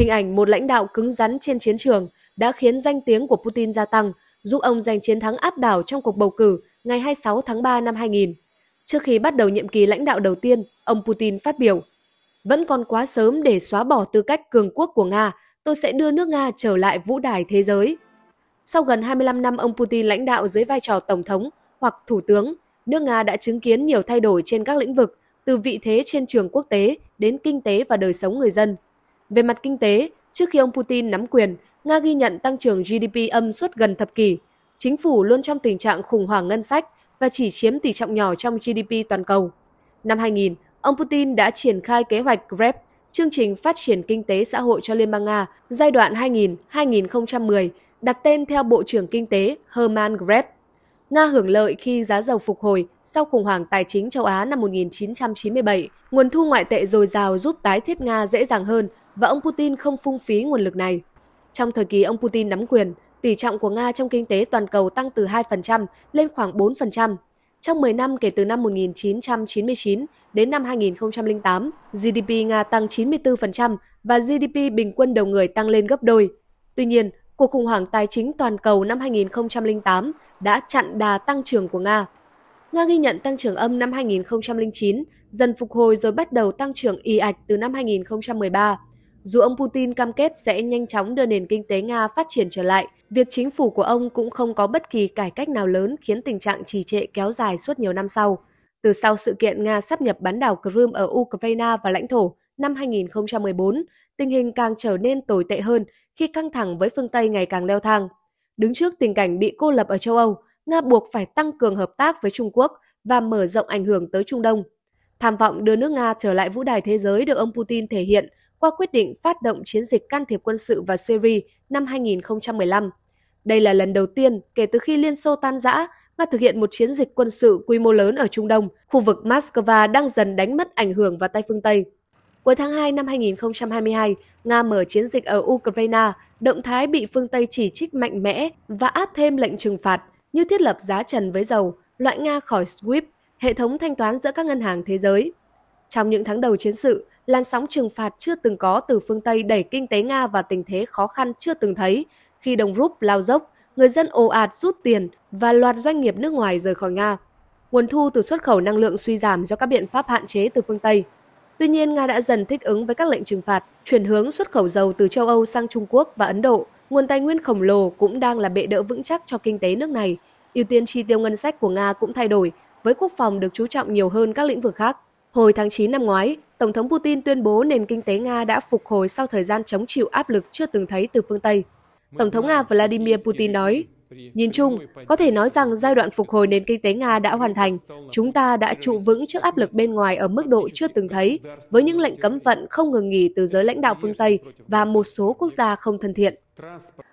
Hình ảnh một lãnh đạo cứng rắn trên chiến trường đã khiến danh tiếng của Putin gia tăng, giúp ông giành chiến thắng áp đảo trong cuộc bầu cử ngày 26 tháng 3 năm 2000. Trước khi bắt đầu nhiệm kỳ lãnh đạo đầu tiên, ông Putin phát biểu: "Vẫn còn quá sớm để xóa bỏ tư cách cường quốc của Nga, tôi sẽ đưa nước Nga trở lại vũ đài thế giới." Sau gần 25 năm ông Putin lãnh đạo dưới vai trò tổng thống hoặc thủ tướng, nước Nga đã chứng kiến nhiều thay đổi trên các lĩnh vực, từ vị thế trên trường quốc tế đến kinh tế và đời sống người dân. Về mặt kinh tế, trước khi ông Putin nắm quyền, Nga ghi nhận tăng trưởng GDP âm suốt gần thập kỷ. Chính phủ luôn trong tình trạng khủng hoảng ngân sách và chỉ chiếm tỷ trọng nhỏ trong GDP toàn cầu. Năm 2000, ông Putin đã triển khai kế hoạch GREP, chương trình phát triển kinh tế xã hội cho Liên bang Nga giai đoạn 2000-2010, đặt tên theo Bộ trưởng Kinh tế Herman Greb. Nga hưởng lợi khi giá dầu phục hồi sau khủng hoảng tài chính châu Á năm 1997. Nguồn thu ngoại tệ dồi dào giúp tái thiết Nga dễ dàng hơn và ông Putin không phung phí nguồn lực này. Trong thời kỳ ông Putin nắm quyền, tỷ trọng của Nga trong kinh tế toàn cầu tăng từ 2% lên khoảng 4%. Trong 10 năm kể từ năm 1999 đến năm 2008, GDP Nga tăng 94% và GDP bình quân đầu người tăng lên gấp đôi. Tuy nhiên, cuộc khủng hoảng tài chính toàn cầu năm 2008 đã chặn đà tăng trưởng của Nga. Nga ghi nhận tăng trưởng âm năm 2009, dần phục hồi rồi bắt đầu tăng trưởng y ạch từ năm 2013. Dù ông Putin cam kết sẽ nhanh chóng đưa nền kinh tế Nga phát triển trở lại, việc chính phủ của ông cũng không có bất kỳ cải cách nào lớn khiến tình trạng trì trệ kéo dài suốt nhiều năm sau. Từ sau sự kiện Nga sắp nhập bán đảo Crimea ở Ukraine và lãnh thổ năm 2014, tình hình càng trở nên tồi tệ hơn khi căng thẳng với phương Tây ngày càng leo thang. Đứng trước tình cảnh bị cô lập ở châu Âu, Nga buộc phải tăng cường hợp tác với Trung Quốc và mở rộng ảnh hưởng tới Trung Đông. Tham vọng đưa nước Nga trở lại vũ đài thế giới được ông Putin thể hiện qua quyết định phát động chiến dịch can thiệp quân sự vào Syria năm 2015. Đây là lần đầu tiên kể từ khi Liên Xô tan rã, Nga thực hiện một chiến dịch quân sự quy mô lớn ở Trung Đông, khu vực Moscow đang dần đánh mất ảnh hưởng vào tay phương Tây. Cuối tháng 2 năm 2022, Nga mở chiến dịch ở Ukraine, động thái bị phương Tây chỉ trích mạnh mẽ và áp thêm lệnh trừng phạt như thiết lập giá trần với dầu, loại Nga khỏi SWIFT, hệ thống thanh toán giữa các ngân hàng thế giới. Trong những tháng đầu chiến sự, làn sóng trừng phạt chưa từng có từ phương Tây đẩy kinh tế Nga vào tình thế khó khăn chưa từng thấy. Khi đồng rúp lao dốc, người dân ồ ạt rút tiền và loạt doanh nghiệp nước ngoài rời khỏi Nga. Nguồn thu từ xuất khẩu năng lượng suy giảm do các biện pháp hạn chế từ phương Tây. Tuy nhiên, Nga đã dần thích ứng với các lệnh trừng phạt, chuyển hướng xuất khẩu dầu từ châu Âu sang Trung Quốc và Ấn Độ. Nguồn tài nguyên khổng lồ cũng đang là bệ đỡ vững chắc cho kinh tế nước này. Ưu tiên chi tiêu ngân sách của Nga cũng thay đổi, với quốc phòng được chú trọng nhiều hơn các lĩnh vực khác. Hồi tháng 9 năm ngoái, Tổng thống Putin tuyên bố nền kinh tế Nga đã phục hồi sau thời gian chống chịu áp lực chưa từng thấy từ phương Tây. Tổng thống Nga Vladimir Putin nói, Nhìn chung, có thể nói rằng giai đoạn phục hồi nền kinh tế Nga đã hoàn thành. Chúng ta đã trụ vững trước áp lực bên ngoài ở mức độ chưa từng thấy, với những lệnh cấm vận không ngừng nghỉ từ giới lãnh đạo phương Tây và một số quốc gia không thân thiện.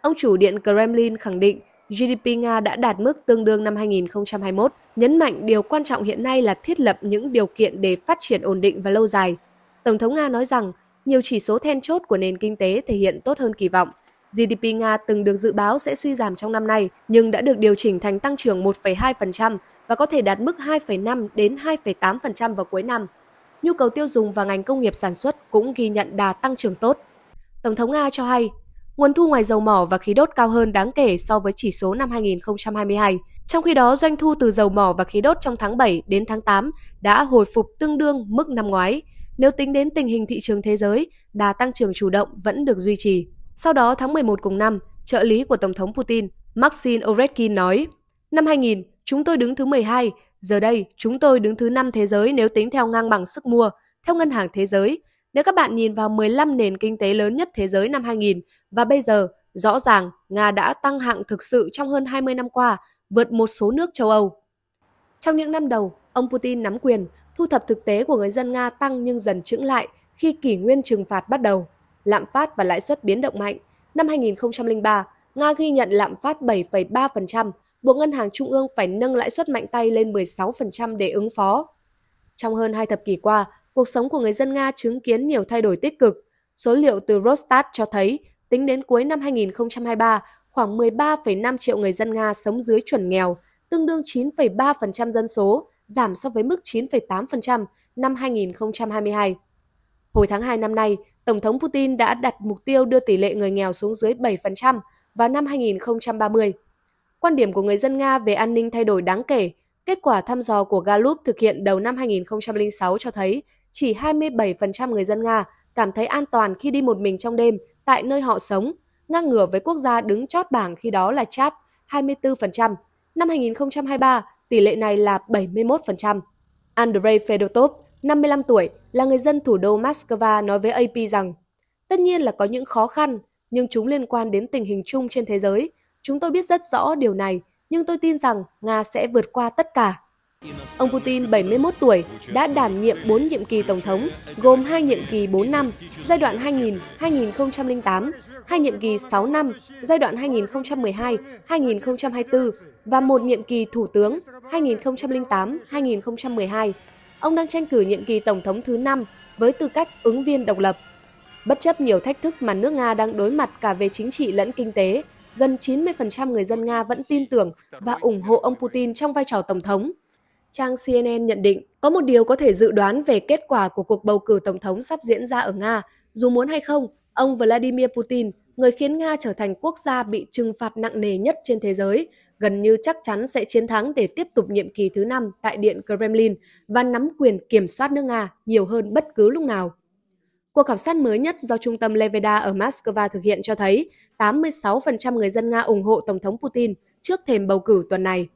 Ông chủ điện Kremlin khẳng định GDP Nga đã đạt mức tương đương năm 2021, nhấn mạnh điều quan trọng hiện nay là thiết lập những điều kiện để phát triển ổn định và lâu dài. Tổng thống Nga nói rằng nhiều chỉ số then chốt của nền kinh tế thể hiện tốt hơn kỳ vọng. GDP Nga từng được dự báo sẽ suy giảm trong năm nay nhưng đã được điều chỉnh thành tăng trưởng 1,2% và có thể đạt mức 2,5 đến 2,8% vào cuối năm. Nhu cầu tiêu dùng và ngành công nghiệp sản xuất cũng ghi nhận đà tăng trưởng tốt. Tổng thống Nga cho hay nguồn thu ngoài dầu mỏ và khí đốt cao hơn đáng kể so với chỉ số năm 2022. Trong khi đó, doanh thu từ dầu mỏ và khí đốt trong tháng 7 đến tháng 8 đã hồi phục tương đương mức năm ngoái. Nếu tính đến tình hình thị trường thế giới, đà tăng trưởng chủ động vẫn được duy trì. Sau đó, tháng 11 cùng năm, trợ lý của Tổng thống Putin, Maxim Oretkin nói, Năm 2000, chúng tôi đứng thứ 12, giờ đây chúng tôi đứng thứ 5 thế giới nếu tính theo ngang bằng sức mua. Theo Ngân hàng Thế giới, nếu các bạn nhìn vào 15 nền kinh tế lớn nhất thế giới năm 2000 và bây giờ, rõ ràng Nga đã tăng hạng thực sự trong hơn 20 năm qua, vượt một số nước châu Âu. Trong những năm đầu, ông Putin nắm quyền, thu thập thực tế của người dân Nga tăng nhưng dần chững lại khi kỷ nguyên trừng phạt bắt đầu. Lạm phát và lãi suất biến động mạnh. Năm 2003, Nga ghi nhận lạm phát 7,3%, buộc ngân hàng trung ương phải nâng lãi suất mạnh tay lên 16% để ứng phó. Trong hơn hai thập kỷ qua, cuộc sống của người dân Nga chứng kiến nhiều thay đổi tích cực. Số liệu từ Rostat cho thấy, tính đến cuối năm 2023, khoảng 13,5 triệu người dân Nga sống dưới chuẩn nghèo, tương đương 9,3% dân số, giảm so với mức 9,8% năm 2022. Hồi tháng 2 năm nay, Tổng thống Putin đã đặt mục tiêu đưa tỷ lệ người nghèo xuống dưới 7% vào năm 2030. Quan điểm của người dân Nga về an ninh thay đổi đáng kể. Kết quả thăm dò của Gallup thực hiện đầu năm 2006 cho thấy chỉ 27% người dân Nga cảm thấy an toàn khi đi một mình trong đêm tại nơi họ sống, ngang ngửa với quốc gia đứng chót bảng khi đó là Chad 24%. Năm 2023, tỷ lệ này là 71%. Andrei Fedotov, 55 tuổi, là người dân thủ đô Moscow nói với AP rằng Tất nhiên là có những khó khăn, nhưng chúng liên quan đến tình hình chung trên thế giới. Chúng tôi biết rất rõ điều này, nhưng tôi tin rằng Nga sẽ vượt qua tất cả. Ông Putin, 71 tuổi, đã đảm nhiệm 4 nhiệm kỳ Tổng thống, gồm 2 nhiệm kỳ 4 năm, giai đoạn 2000-2008, 2 nhiệm kỳ 6 năm, giai đoạn 2012-2024 và một nhiệm kỳ Thủ tướng 2008-2012. Ông đang tranh cử nhiệm kỳ Tổng thống thứ 5 với tư cách ứng viên độc lập. Bất chấp nhiều thách thức mà nước Nga đang đối mặt cả về chính trị lẫn kinh tế, gần 90% người dân Nga vẫn tin tưởng và ủng hộ ông Putin trong vai trò tổng thống trang CNN nhận định, có một điều có thể dự đoán về kết quả của cuộc bầu cử tổng thống sắp diễn ra ở Nga. Dù muốn hay không, ông Vladimir Putin, người khiến Nga trở thành quốc gia bị trừng phạt nặng nề nhất trên thế giới, gần như chắc chắn sẽ chiến thắng để tiếp tục nhiệm kỳ thứ năm tại Điện Kremlin và nắm quyền kiểm soát nước Nga nhiều hơn bất cứ lúc nào. Cuộc khảo sát mới nhất do Trung tâm Levada ở Moscow thực hiện cho thấy 86% người dân Nga ủng hộ Tổng thống Putin trước thềm bầu cử tuần này.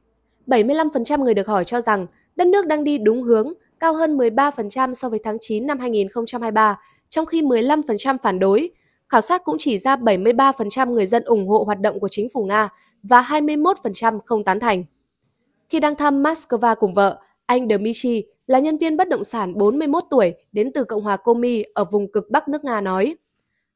75% người được hỏi cho rằng đất nước đang đi đúng hướng, cao hơn 13% so với tháng 9 năm 2023, trong khi 15% phản đối. Khảo sát cũng chỉ ra 73% người dân ủng hộ hoạt động của chính phủ Nga và 21% không tán thành. Khi đang thăm Moscow cùng vợ, anh Dmitry là nhân viên bất động sản 41 tuổi đến từ Cộng hòa Komi ở vùng cực Bắc nước Nga nói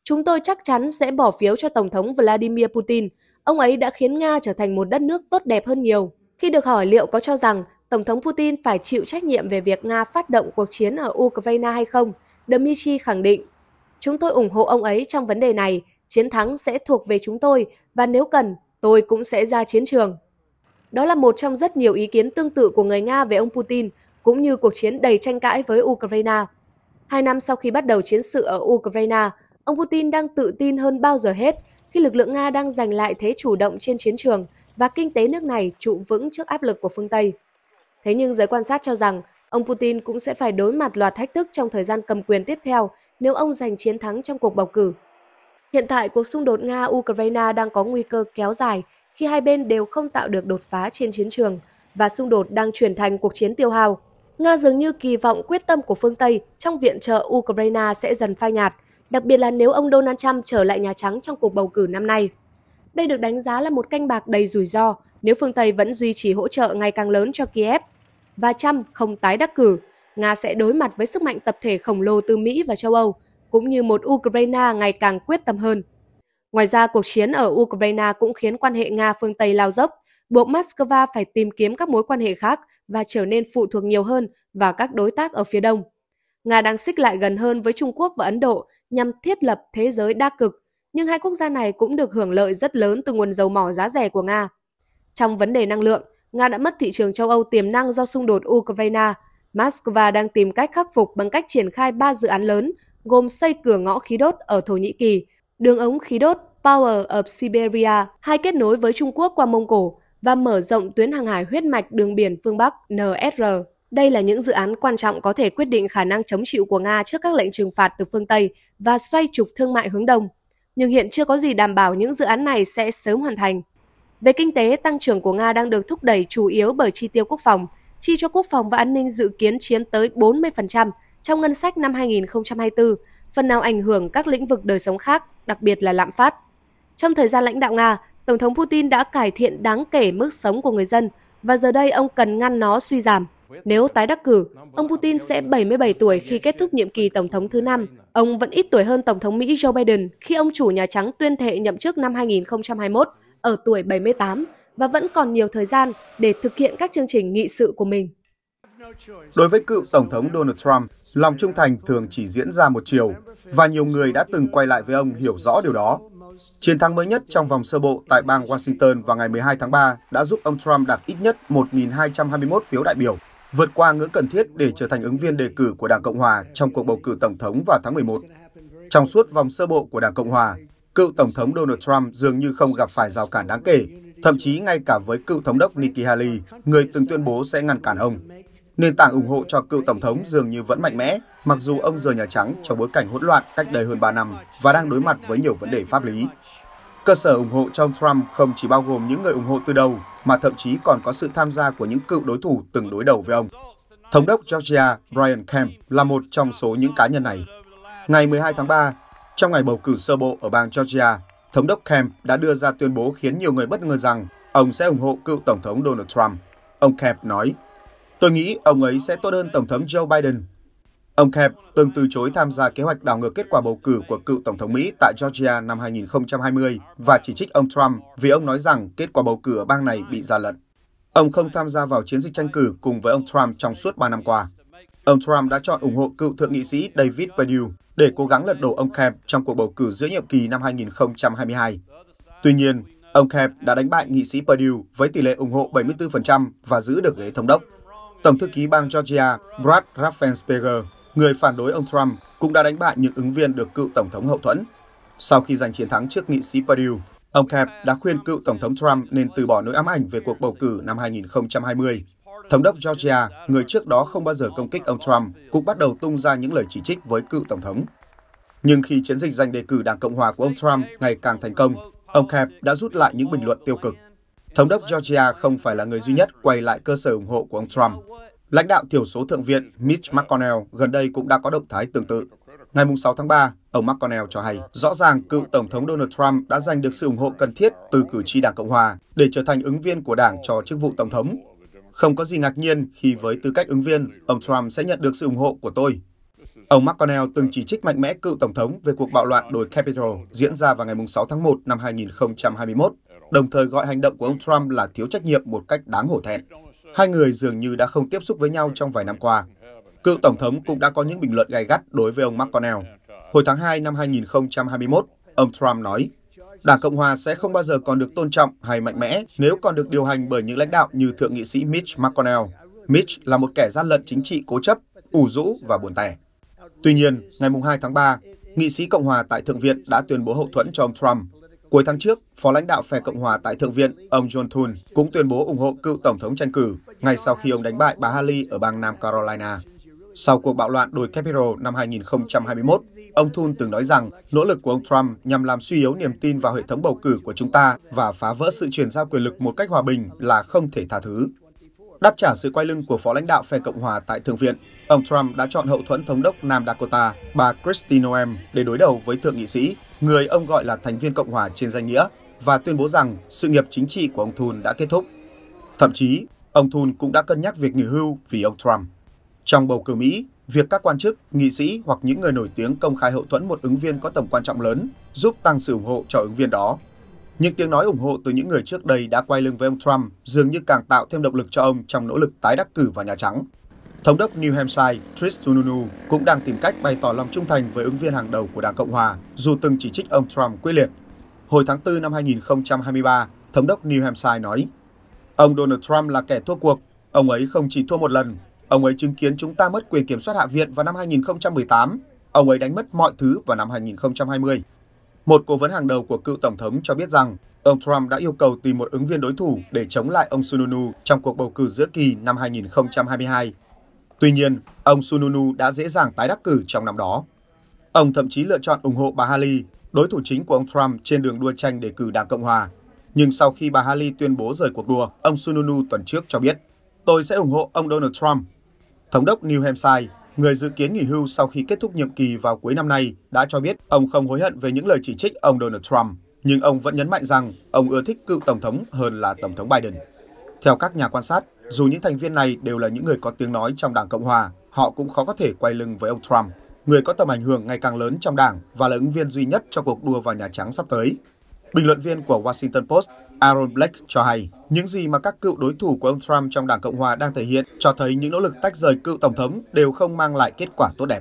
Chúng tôi chắc chắn sẽ bỏ phiếu cho Tổng thống Vladimir Putin. Ông ấy đã khiến Nga trở thành một đất nước tốt đẹp hơn nhiều. Khi được hỏi liệu có cho rằng Tổng thống Putin phải chịu trách nhiệm về việc Nga phát động cuộc chiến ở Ukraine hay không, Dmitry khẳng định, Chúng tôi ủng hộ ông ấy trong vấn đề này, chiến thắng sẽ thuộc về chúng tôi và nếu cần, tôi cũng sẽ ra chiến trường. Đó là một trong rất nhiều ý kiến tương tự của người Nga về ông Putin, cũng như cuộc chiến đầy tranh cãi với Ukraine. Hai năm sau khi bắt đầu chiến sự ở Ukraine, ông Putin đang tự tin hơn bao giờ hết khi lực lượng Nga đang giành lại thế chủ động trên chiến trường và kinh tế nước này trụ vững trước áp lực của phương Tây. Thế nhưng giới quan sát cho rằng ông Putin cũng sẽ phải đối mặt loạt thách thức trong thời gian cầm quyền tiếp theo nếu ông giành chiến thắng trong cuộc bầu cử. Hiện tại, cuộc xung đột Nga-Ukraine đang có nguy cơ kéo dài khi hai bên đều không tạo được đột phá trên chiến trường và xung đột đang chuyển thành cuộc chiến tiêu hao. Nga dường như kỳ vọng quyết tâm của phương Tây trong viện trợ Ukraine sẽ dần phai nhạt, đặc biệt là nếu ông Donald Trump trở lại Nhà Trắng trong cuộc bầu cử năm nay. Đây được đánh giá là một canh bạc đầy rủi ro nếu phương Tây vẫn duy trì hỗ trợ ngày càng lớn cho Kiev và Trump không tái đắc cử, Nga sẽ đối mặt với sức mạnh tập thể khổng lồ từ Mỹ và châu Âu, cũng như một Ukraine ngày càng quyết tâm hơn. Ngoài ra, cuộc chiến ở Ukraine cũng khiến quan hệ Nga-phương Tây lao dốc, buộc Moscow phải tìm kiếm các mối quan hệ khác và trở nên phụ thuộc nhiều hơn vào các đối tác ở phía Đông. Nga đang xích lại gần hơn với Trung Quốc và Ấn Độ nhằm thiết lập thế giới đa cực nhưng hai quốc gia này cũng được hưởng lợi rất lớn từ nguồn dầu mỏ giá rẻ của Nga. Trong vấn đề năng lượng, Nga đã mất thị trường châu Âu tiềm năng do xung đột Ukraine. Moscow đang tìm cách khắc phục bằng cách triển khai ba dự án lớn, gồm xây cửa ngõ khí đốt ở Thổ Nhĩ Kỳ, đường ống khí đốt Power of Siberia, hai kết nối với Trung Quốc qua Mông Cổ và mở rộng tuyến hàng hải huyết mạch đường biển phương Bắc NSR. Đây là những dự án quan trọng có thể quyết định khả năng chống chịu của Nga trước các lệnh trừng phạt từ phương Tây và xoay trục thương mại hướng Đông nhưng hiện chưa có gì đảm bảo những dự án này sẽ sớm hoàn thành. Về kinh tế, tăng trưởng của Nga đang được thúc đẩy chủ yếu bởi chi tiêu quốc phòng. Chi cho quốc phòng và an ninh dự kiến chiếm tới 40% trong ngân sách năm 2024, phần nào ảnh hưởng các lĩnh vực đời sống khác, đặc biệt là lạm phát. Trong thời gian lãnh đạo Nga, Tổng thống Putin đã cải thiện đáng kể mức sống của người dân và giờ đây ông cần ngăn nó suy giảm. Nếu tái đắc cử, ông Putin sẽ 77 tuổi khi kết thúc nhiệm kỳ Tổng thống thứ năm. Ông vẫn ít tuổi hơn Tổng thống Mỹ Joe Biden khi ông chủ Nhà Trắng tuyên thệ nhậm chức năm 2021 ở tuổi 78 và vẫn còn nhiều thời gian để thực hiện các chương trình nghị sự của mình. Đối với cựu Tổng thống Donald Trump, lòng trung thành thường chỉ diễn ra một chiều, và nhiều người đã từng quay lại với ông hiểu rõ điều đó. Chiến thắng mới nhất trong vòng sơ bộ tại bang Washington vào ngày 12 tháng 3 đã giúp ông Trump đạt ít nhất 1.221 phiếu đại biểu, vượt qua ngưỡng cần thiết để trở thành ứng viên đề cử của Đảng Cộng Hòa trong cuộc bầu cử Tổng thống vào tháng 11. Trong suốt vòng sơ bộ của Đảng Cộng Hòa, cựu Tổng thống Donald Trump dường như không gặp phải rào cản đáng kể, thậm chí ngay cả với cựu thống đốc Nikki Haley, người từng tuyên bố sẽ ngăn cản ông. Nền tảng ủng hộ cho cựu Tổng thống dường như vẫn mạnh mẽ, mặc dù ông rời Nhà Trắng trong bối cảnh hỗn loạn cách đây hơn 3 năm và đang đối mặt với nhiều vấn đề pháp lý. Cơ sở ủng hộ cho ông Trump không chỉ bao gồm những người ủng hộ từ đầu mà thậm chí còn có sự tham gia của những cựu đối thủ từng đối đầu với ông. Thống đốc Georgia Brian Kemp là một trong số những cá nhân này. Ngày 12 tháng 3, trong ngày bầu cử sơ bộ ở bang Georgia, Thống đốc Kemp đã đưa ra tuyên bố khiến nhiều người bất ngờ rằng ông sẽ ủng hộ cựu Tổng thống Donald Trump. Ông Kemp nói, Tôi nghĩ ông ấy sẽ tốt hơn Tổng thống Joe Biden Ông Kemp từng từ chối tham gia kế hoạch đảo ngược kết quả bầu cử của cựu Tổng thống Mỹ tại Georgia năm 2020 và chỉ trích ông Trump vì ông nói rằng kết quả bầu cử ở bang này bị gian lận. Ông không tham gia vào chiến dịch tranh cử cùng với ông Trump trong suốt 3 năm qua. Ông Trump đã chọn ủng hộ cựu thượng nghị sĩ David Perdue để cố gắng lật đổ ông Kemp trong cuộc bầu cử giữa nhiệm kỳ năm 2022. Tuy nhiên, ông Kemp đã đánh bại nghị sĩ Perdue với tỷ lệ ủng hộ 74% và giữ được ghế thống đốc. Tổng thư ký bang Georgia Brad Raffensperger người phản đối ông Trump cũng đã đánh bại những ứng viên được cựu Tổng thống hậu thuẫn. Sau khi giành chiến thắng trước nghị sĩ Perdue, ông Kemp đã khuyên cựu Tổng thống Trump nên từ bỏ nỗi ám ảnh về cuộc bầu cử năm 2020. Thống đốc Georgia, người trước đó không bao giờ công kích ông Trump, cũng bắt đầu tung ra những lời chỉ trích với cựu Tổng thống. Nhưng khi chiến dịch giành đề cử Đảng Cộng hòa của ông Trump ngày càng thành công, ông Kemp đã rút lại những bình luận tiêu cực. Thống đốc Georgia không phải là người duy nhất quay lại cơ sở ủng hộ của ông Trump. Lãnh đạo thiểu số Thượng viện Mitch McConnell gần đây cũng đã có động thái tương tự. Ngày 6 tháng 3, ông McConnell cho hay rõ ràng cựu Tổng thống Donald Trump đã giành được sự ủng hộ cần thiết từ cử tri Đảng Cộng Hòa để trở thành ứng viên của Đảng cho chức vụ Tổng thống. Không có gì ngạc nhiên khi với tư cách ứng viên, ông Trump sẽ nhận được sự ủng hộ của tôi. Ông McConnell từng chỉ trích mạnh mẽ cựu Tổng thống về cuộc bạo loạn đồi Capitol diễn ra vào ngày 6 tháng 1 năm 2021, đồng thời gọi hành động của ông Trump là thiếu trách nhiệm một cách đáng hổ thẹn. Hai người dường như đã không tiếp xúc với nhau trong vài năm qua. Cựu Tổng thống cũng đã có những bình luận gay gắt đối với ông McConnell. Hồi tháng 2 năm 2021, ông Trump nói, Đảng Cộng Hòa sẽ không bao giờ còn được tôn trọng hay mạnh mẽ nếu còn được điều hành bởi những lãnh đạo như Thượng nghị sĩ Mitch McConnell. Mitch là một kẻ gian lận chính trị cố chấp, ủ rũ và buồn tẻ. Tuy nhiên, ngày 2 tháng 3, nghị sĩ Cộng Hòa tại Thượng viện đã tuyên bố hậu thuẫn cho ông Trump Cuối tháng trước, Phó lãnh đạo phe Cộng hòa tại Thượng viện, ông John Thune cũng tuyên bố ủng hộ cựu Tổng thống tranh cử ngay sau khi ông đánh bại bà Haley ở bang Nam Carolina. Sau cuộc bạo loạn đồi Capitol năm 2021, ông Thun từng nói rằng nỗ lực của ông Trump nhằm làm suy yếu niềm tin vào hệ thống bầu cử của chúng ta và phá vỡ sự chuyển giao quyền lực một cách hòa bình là không thể tha thứ. Đáp trả sự quay lưng của phó lãnh đạo phe Cộng hòa tại Thượng viện, ông Trump đã chọn hậu thuẫn thống đốc Nam Dakota, bà Kristi Noem, để đối đầu với thượng nghị sĩ người ông gọi là thành viên Cộng hòa trên danh nghĩa và tuyên bố rằng sự nghiệp chính trị của ông Thun đã kết thúc. Thậm chí, ông Thun cũng đã cân nhắc việc nghỉ hưu vì ông Trump. Trong bầu cử Mỹ, việc các quan chức, nghị sĩ hoặc những người nổi tiếng công khai hậu thuẫn một ứng viên có tầm quan trọng lớn giúp tăng sự ủng hộ cho ứng viên đó. Những tiếng nói ủng hộ từ những người trước đây đã quay lưng với ông Trump dường như càng tạo thêm động lực cho ông trong nỗ lực tái đắc cử vào Nhà Trắng. Thống đốc New Hampshire Trish Sununu cũng đang tìm cách bày tỏ lòng trung thành với ứng viên hàng đầu của Đảng Cộng Hòa, dù từng chỉ trích ông Trump quyết liệt. Hồi tháng 4 năm 2023, Thống đốc New Hampshire nói, Ông Donald Trump là kẻ thua cuộc, ông ấy không chỉ thua một lần, ông ấy chứng kiến chúng ta mất quyền kiểm soát Hạ viện vào năm 2018, ông ấy đánh mất mọi thứ vào năm 2020. Một cố vấn hàng đầu của cựu Tổng thống cho biết rằng ông Trump đã yêu cầu tìm một ứng viên đối thủ để chống lại ông Sununu trong cuộc bầu cử giữa kỳ năm 2022. Tuy nhiên, ông Sununu đã dễ dàng tái đắc cử trong năm đó. Ông thậm chí lựa chọn ủng hộ bà Haley, đối thủ chính của ông Trump trên đường đua tranh đề cử Đảng Cộng Hòa. Nhưng sau khi bà Haley tuyên bố rời cuộc đua, ông Sununu tuần trước cho biết, tôi sẽ ủng hộ ông Donald Trump. Thống đốc New Hampshire, người dự kiến nghỉ hưu sau khi kết thúc nhiệm kỳ vào cuối năm nay, đã cho biết ông không hối hận về những lời chỉ trích ông Donald Trump, nhưng ông vẫn nhấn mạnh rằng ông ưa thích cựu Tổng thống hơn là Tổng thống Biden. Theo các nhà quan sát, dù những thành viên này đều là những người có tiếng nói trong Đảng Cộng Hòa, họ cũng khó có thể quay lưng với ông Trump, người có tầm ảnh hưởng ngày càng lớn trong đảng và là ứng viên duy nhất cho cuộc đua vào Nhà Trắng sắp tới. Bình luận viên của Washington Post Aaron Black cho hay, những gì mà các cựu đối thủ của ông Trump trong Đảng Cộng Hòa đang thể hiện cho thấy những nỗ lực tách rời cựu Tổng thống đều không mang lại kết quả tốt đẹp.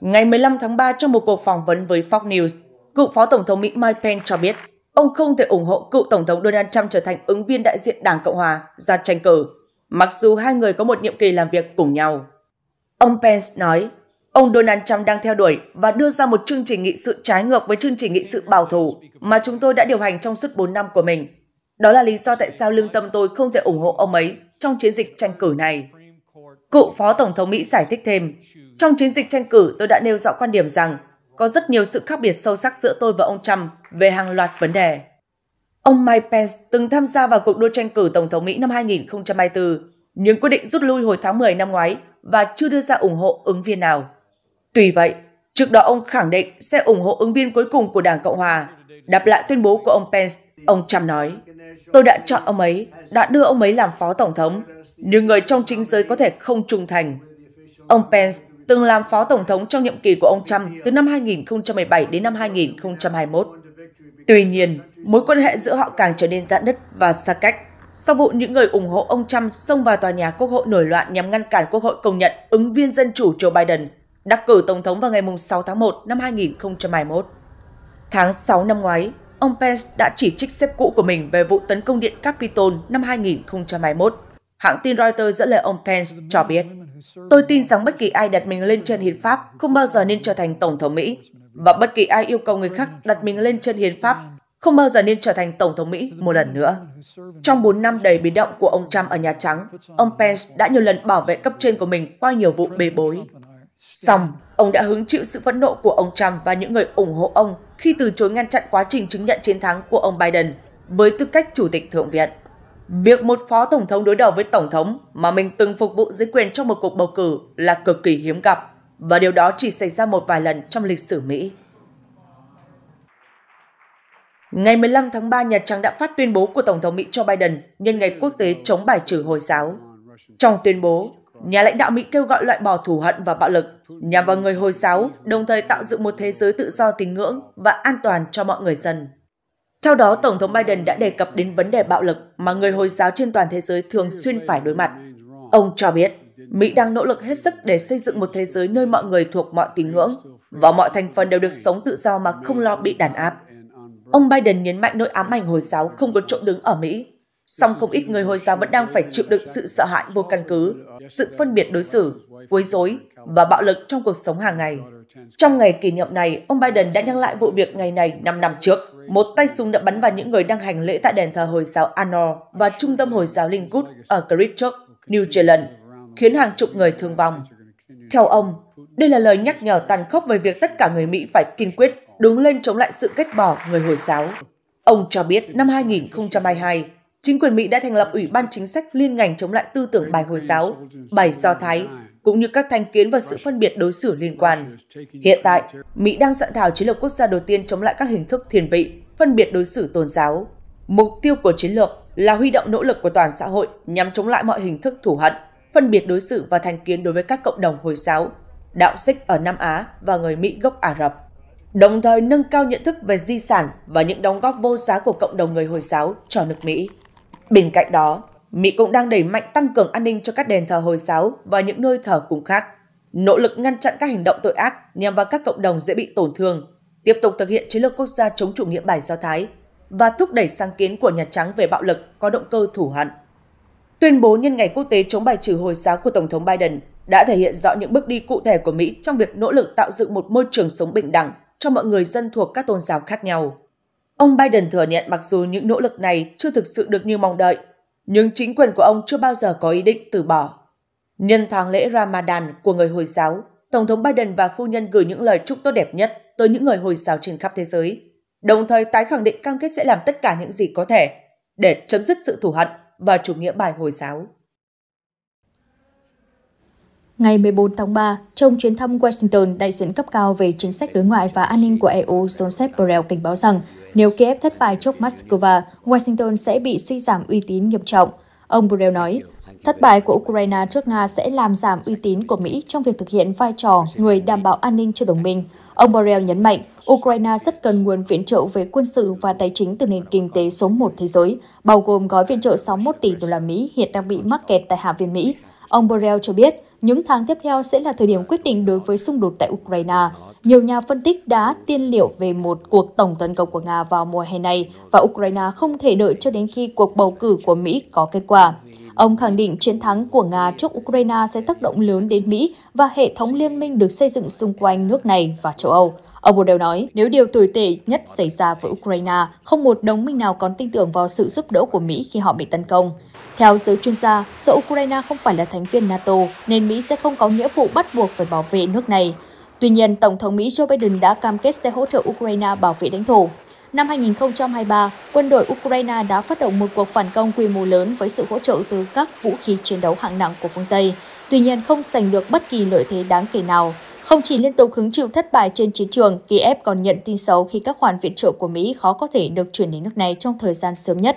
Ngày 15 tháng 3 trong một cuộc phỏng vấn với Fox News, cựu Phó Tổng thống Mỹ Mike Pence cho biết ông không thể ủng hộ cựu Tổng thống Donald Trump trở thành ứng viên đại diện Đảng Cộng Hòa ra tranh cử, mặc dù hai người có một nhiệm kỳ làm việc cùng nhau. Ông Pence nói, ông Donald Trump đang theo đuổi và đưa ra một chương trình nghị sự trái ngược với chương trình nghị sự bảo thủ mà chúng tôi đã điều hành trong suốt 4 năm của mình. Đó là lý do tại sao lương tâm tôi không thể ủng hộ ông ấy trong chiến dịch tranh cử này. Cựu Phó Tổng thống Mỹ giải thích thêm, trong chiến dịch tranh cử tôi đã nêu rõ quan điểm rằng có rất nhiều sự khác biệt sâu sắc giữa tôi và ông Trump về hàng loạt vấn đề. Ông Mike Pence từng tham gia vào cuộc đua tranh cử Tổng thống Mỹ năm 2024, nhưng quyết định rút lui hồi tháng 10 năm ngoái và chưa đưa ra ủng hộ ứng viên nào. Tuy vậy, trước đó ông khẳng định sẽ ủng hộ ứng viên cuối cùng của Đảng Cộng Hòa. Đáp lại tuyên bố của ông Pence, ông Trump nói, Tôi đã chọn ông ấy, đã đưa ông ấy làm phó tổng thống, nhưng người trong chính giới có thể không trung thành. Ông Pence từng làm phó tổng thống trong nhiệm kỳ của ông Trump từ năm 2017 đến năm 2021. Tuy nhiên, mối quan hệ giữa họ càng trở nên giãn nứt và xa cách sau vụ những người ủng hộ ông Trump xông vào tòa nhà Quốc hội nổi loạn nhằm ngăn cản Quốc hội công nhận ứng viên dân chủ Joe Biden đắc cử Tổng thống vào ngày 6 tháng 1 năm 2021. Tháng 6 năm ngoái, ông Pence đã chỉ trích sếp cũ của mình về vụ tấn công điện Capitol năm 2021 Hãng tin Reuters dẫn lời ông Pence cho biết, Tôi tin rằng bất kỳ ai đặt mình lên chân hiến pháp không bao giờ nên trở thành Tổng thống Mỹ, và bất kỳ ai yêu cầu người khác đặt mình lên chân hiến pháp không bao giờ nên trở thành Tổng thống Mỹ một lần nữa. Trong 4 năm đầy biến động của ông Trump ở Nhà Trắng, ông Pence đã nhiều lần bảo vệ cấp trên của mình qua nhiều vụ bê bối. Xong, ông đã hứng chịu sự phẫn nộ của ông Trump và những người ủng hộ ông khi từ chối ngăn chặn quá trình chứng nhận chiến thắng của ông Biden với tư cách Chủ tịch Thượng viện. Việc một phó tổng thống đối đầu với tổng thống mà mình từng phục vụ dưới quyền trong một cuộc bầu cử là cực kỳ hiếm gặp và điều đó chỉ xảy ra một vài lần trong lịch sử Mỹ. Ngày 15 tháng 3, Nhà Trắng đã phát tuyên bố của Tổng thống Mỹ Joe Biden nhân ngày quốc tế chống bài trừ Hồi giáo. Trong tuyên bố, nhà lãnh đạo Mỹ kêu gọi loại bỏ thù hận và bạo lực nhằm vào người Hồi giáo, đồng thời tạo dựng một thế giới tự do tín ngưỡng và an toàn cho mọi người dân. Theo đó, Tổng thống Biden đã đề cập đến vấn đề bạo lực mà người Hồi giáo trên toàn thế giới thường xuyên phải đối mặt. Ông cho biết, Mỹ đang nỗ lực hết sức để xây dựng một thế giới nơi mọi người thuộc mọi tín ngưỡng và mọi thành phần đều được sống tự do mà không lo bị đàn áp. Ông Biden nhấn mạnh nỗi ám ảnh Hồi giáo không có chỗ đứng ở Mỹ. Song không ít người Hồi giáo vẫn đang phải chịu đựng sự sợ hãi vô căn cứ, sự phân biệt đối xử, quấy rối và bạo lực trong cuộc sống hàng ngày. Trong ngày kỷ niệm này, ông Biden đã nhắc lại vụ việc ngày này 5 năm trước. Một tay súng đã bắn vào những người đang hành lễ tại đền thờ Hồi giáo Anor và trung tâm Hồi giáo Linwood ở Christchurch, New Zealand, khiến hàng chục người thương vong. Theo ông, đây là lời nhắc nhở tàn khốc về việc tất cả người Mỹ phải kiên quyết đứng lên chống lại sự kết bỏ người Hồi giáo. Ông cho biết năm 2022, chính quyền Mỹ đã thành lập Ủy ban Chính sách liên ngành chống lại tư tưởng bài Hồi giáo, bài Do Thái cũng như các thành kiến và sự phân biệt đối xử liên quan. Hiện tại, Mỹ đang soạn thảo chiến lược quốc gia đầu tiên chống lại các hình thức thiền vị, phân biệt đối xử tôn giáo. Mục tiêu của chiến lược là huy động nỗ lực của toàn xã hội nhằm chống lại mọi hình thức thủ hận, phân biệt đối xử và thành kiến đối với các cộng đồng Hồi giáo, đạo Sikh ở Nam Á và người Mỹ gốc Ả Rập, đồng thời nâng cao nhận thức về di sản và những đóng góp vô giá của cộng đồng người Hồi giáo cho nước Mỹ. Bên cạnh đó, Mỹ cũng đang đẩy mạnh tăng cường an ninh cho các đền thờ Hồi giáo và những nơi thờ cúng khác, nỗ lực ngăn chặn các hành động tội ác nhằm vào các cộng đồng dễ bị tổn thương, tiếp tục thực hiện chiến lược quốc gia chống chủ nghĩa bài do Thái và thúc đẩy sáng kiến của Nhà Trắng về bạo lực có động cơ thủ hận. Tuyên bố nhân ngày quốc tế chống bài trừ Hồi giáo của Tổng thống Biden đã thể hiện rõ những bước đi cụ thể của Mỹ trong việc nỗ lực tạo dựng một môi trường sống bình đẳng cho mọi người dân thuộc các tôn giáo khác nhau. Ông Biden thừa nhận mặc dù những nỗ lực này chưa thực sự được như mong đợi, nhưng chính quyền của ông chưa bao giờ có ý định từ bỏ. Nhân tháng lễ Ramadan của người Hồi giáo, Tổng thống Biden và phu nhân gửi những lời chúc tốt đẹp nhất tới những người Hồi giáo trên khắp thế giới, đồng thời tái khẳng định cam kết sẽ làm tất cả những gì có thể để chấm dứt sự thù hận và chủ nghĩa bài Hồi giáo. Ngày 14 tháng 3, trong chuyến thăm Washington, đại diện cấp cao về chính sách đối ngoại và an ninh của EU Joseph Borrell cảnh báo rằng nếu Kiev thất bại trước Moscow, Washington sẽ bị suy giảm uy tín nghiêm trọng. Ông Borrell nói, thất bại của Ukraine trước Nga sẽ làm giảm uy tín của Mỹ trong việc thực hiện vai trò người đảm bảo an ninh cho đồng minh. Ông Borrell nhấn mạnh, Ukraine rất cần nguồn viện trợ về quân sự và tài chính từ nền kinh tế số 1 thế giới, bao gồm gói viện trợ 61 tỷ đô la Mỹ hiện đang bị mắc kẹt tại Hạ viện Mỹ. Ông Borrell cho biết, những tháng tiếp theo sẽ là thời điểm quyết định đối với xung đột tại Ukraine. Nhiều nhà phân tích đã tiên liệu về một cuộc tổng tấn công của Nga vào mùa hè này và Ukraine không thể đợi cho đến khi cuộc bầu cử của Mỹ có kết quả. Ông khẳng định chiến thắng của Nga trước Ukraine sẽ tác động lớn đến Mỹ và hệ thống liên minh được xây dựng xung quanh nước này và châu Âu. Ông Borrell nói, nếu điều tồi tệ nhất xảy ra với Ukraine, không một đồng minh nào còn tin tưởng vào sự giúp đỡ của Mỹ khi họ bị tấn công. Theo giới chuyên gia, do Ukraine không phải là thành viên NATO, nên Mỹ sẽ không có nghĩa vụ bắt buộc phải bảo vệ nước này. Tuy nhiên, Tổng thống Mỹ Joe Biden đã cam kết sẽ hỗ trợ Ukraine bảo vệ lãnh thổ. Năm 2023, quân đội Ukraine đã phát động một cuộc phản công quy mô lớn với sự hỗ trợ từ các vũ khí chiến đấu hạng nặng của phương Tây, tuy nhiên không giành được bất kỳ lợi thế đáng kể nào. Không chỉ liên tục hứng chịu thất bại trên chiến trường, Kiev còn nhận tin xấu khi các khoản viện trợ của Mỹ khó có thể được chuyển đến nước này trong thời gian sớm nhất.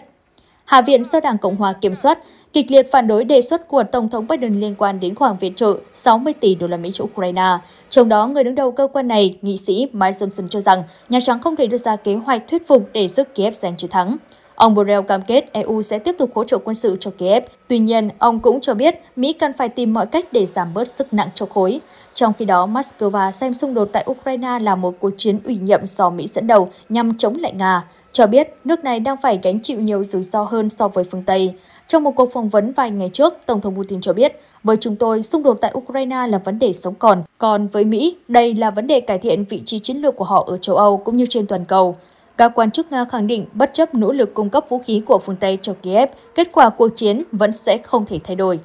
Hạ viện do Đảng Cộng hòa kiểm soát, kịch liệt phản đối đề xuất của Tổng thống Biden liên quan đến khoản viện trợ 60 tỷ đô la Mỹ cho Ukraine. Trong đó, người đứng đầu cơ quan này, nghị sĩ Mike Johnson cho rằng Nhà Trắng không thể đưa ra kế hoạch thuyết phục để giúp Kiev giành chiến thắng. Ông Borrell cam kết EU sẽ tiếp tục hỗ trợ quân sự cho Kiev. Tuy nhiên, ông cũng cho biết Mỹ cần phải tìm mọi cách để giảm bớt sức nặng cho khối. Trong khi đó, Moscow xem xung đột tại Ukraine là một cuộc chiến ủy nhiệm do Mỹ dẫn đầu nhằm chống lại Nga, cho biết nước này đang phải gánh chịu nhiều rủi ro hơn so với phương Tây. Trong một cuộc phỏng vấn vài ngày trước, Tổng thống Putin cho biết, với chúng tôi, xung đột tại Ukraine là vấn đề sống còn, còn với Mỹ, đây là vấn đề cải thiện vị trí chiến lược của họ ở châu Âu cũng như trên toàn cầu. Các quan chức Nga khẳng định bất chấp nỗ lực cung cấp vũ khí của phương Tây cho Kiev, kết quả cuộc chiến vẫn sẽ không thể thay đổi.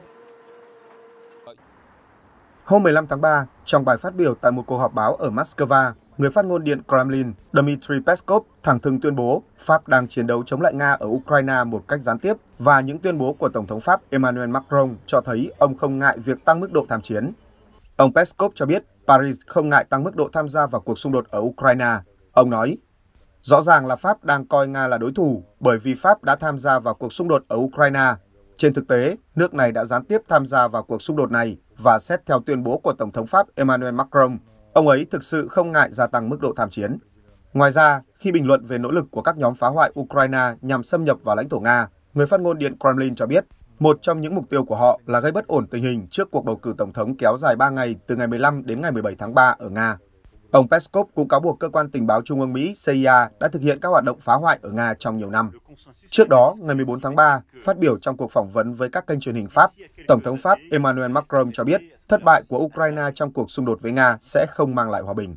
Hôm 15 tháng 3, trong bài phát biểu tại một cuộc họp báo ở Moscow, người phát ngôn Điện Kremlin Dmitry Peskov thẳng thừng tuyên bố Pháp đang chiến đấu chống lại Nga ở Ukraine một cách gián tiếp và những tuyên bố của Tổng thống Pháp Emmanuel Macron cho thấy ông không ngại việc tăng mức độ tham chiến. Ông Peskov cho biết Paris không ngại tăng mức độ tham gia vào cuộc xung đột ở Ukraine. Ông nói, Rõ ràng là Pháp đang coi Nga là đối thủ bởi vì Pháp đã tham gia vào cuộc xung đột ở Ukraine. Trên thực tế, nước này đã gián tiếp tham gia vào cuộc xung đột này và xét theo tuyên bố của Tổng thống Pháp Emmanuel Macron, ông ấy thực sự không ngại gia tăng mức độ tham chiến. Ngoài ra, khi bình luận về nỗ lực của các nhóm phá hoại Ukraine nhằm xâm nhập vào lãnh thổ Nga, người phát ngôn Điện Kremlin cho biết một trong những mục tiêu của họ là gây bất ổn tình hình trước cuộc bầu cử tổng thống kéo dài 3 ngày từ ngày 15 đến ngày 17 tháng 3 ở Nga. Ông Peskov cũng cáo buộc cơ quan tình báo Trung ương Mỹ CIA đã thực hiện các hoạt động phá hoại ở Nga trong nhiều năm. Trước đó, ngày 14 tháng 3, phát biểu trong cuộc phỏng vấn với các kênh truyền hình Pháp, Tổng thống Pháp Emmanuel Macron cho biết thất bại của Ukraine trong cuộc xung đột với Nga sẽ không mang lại hòa bình.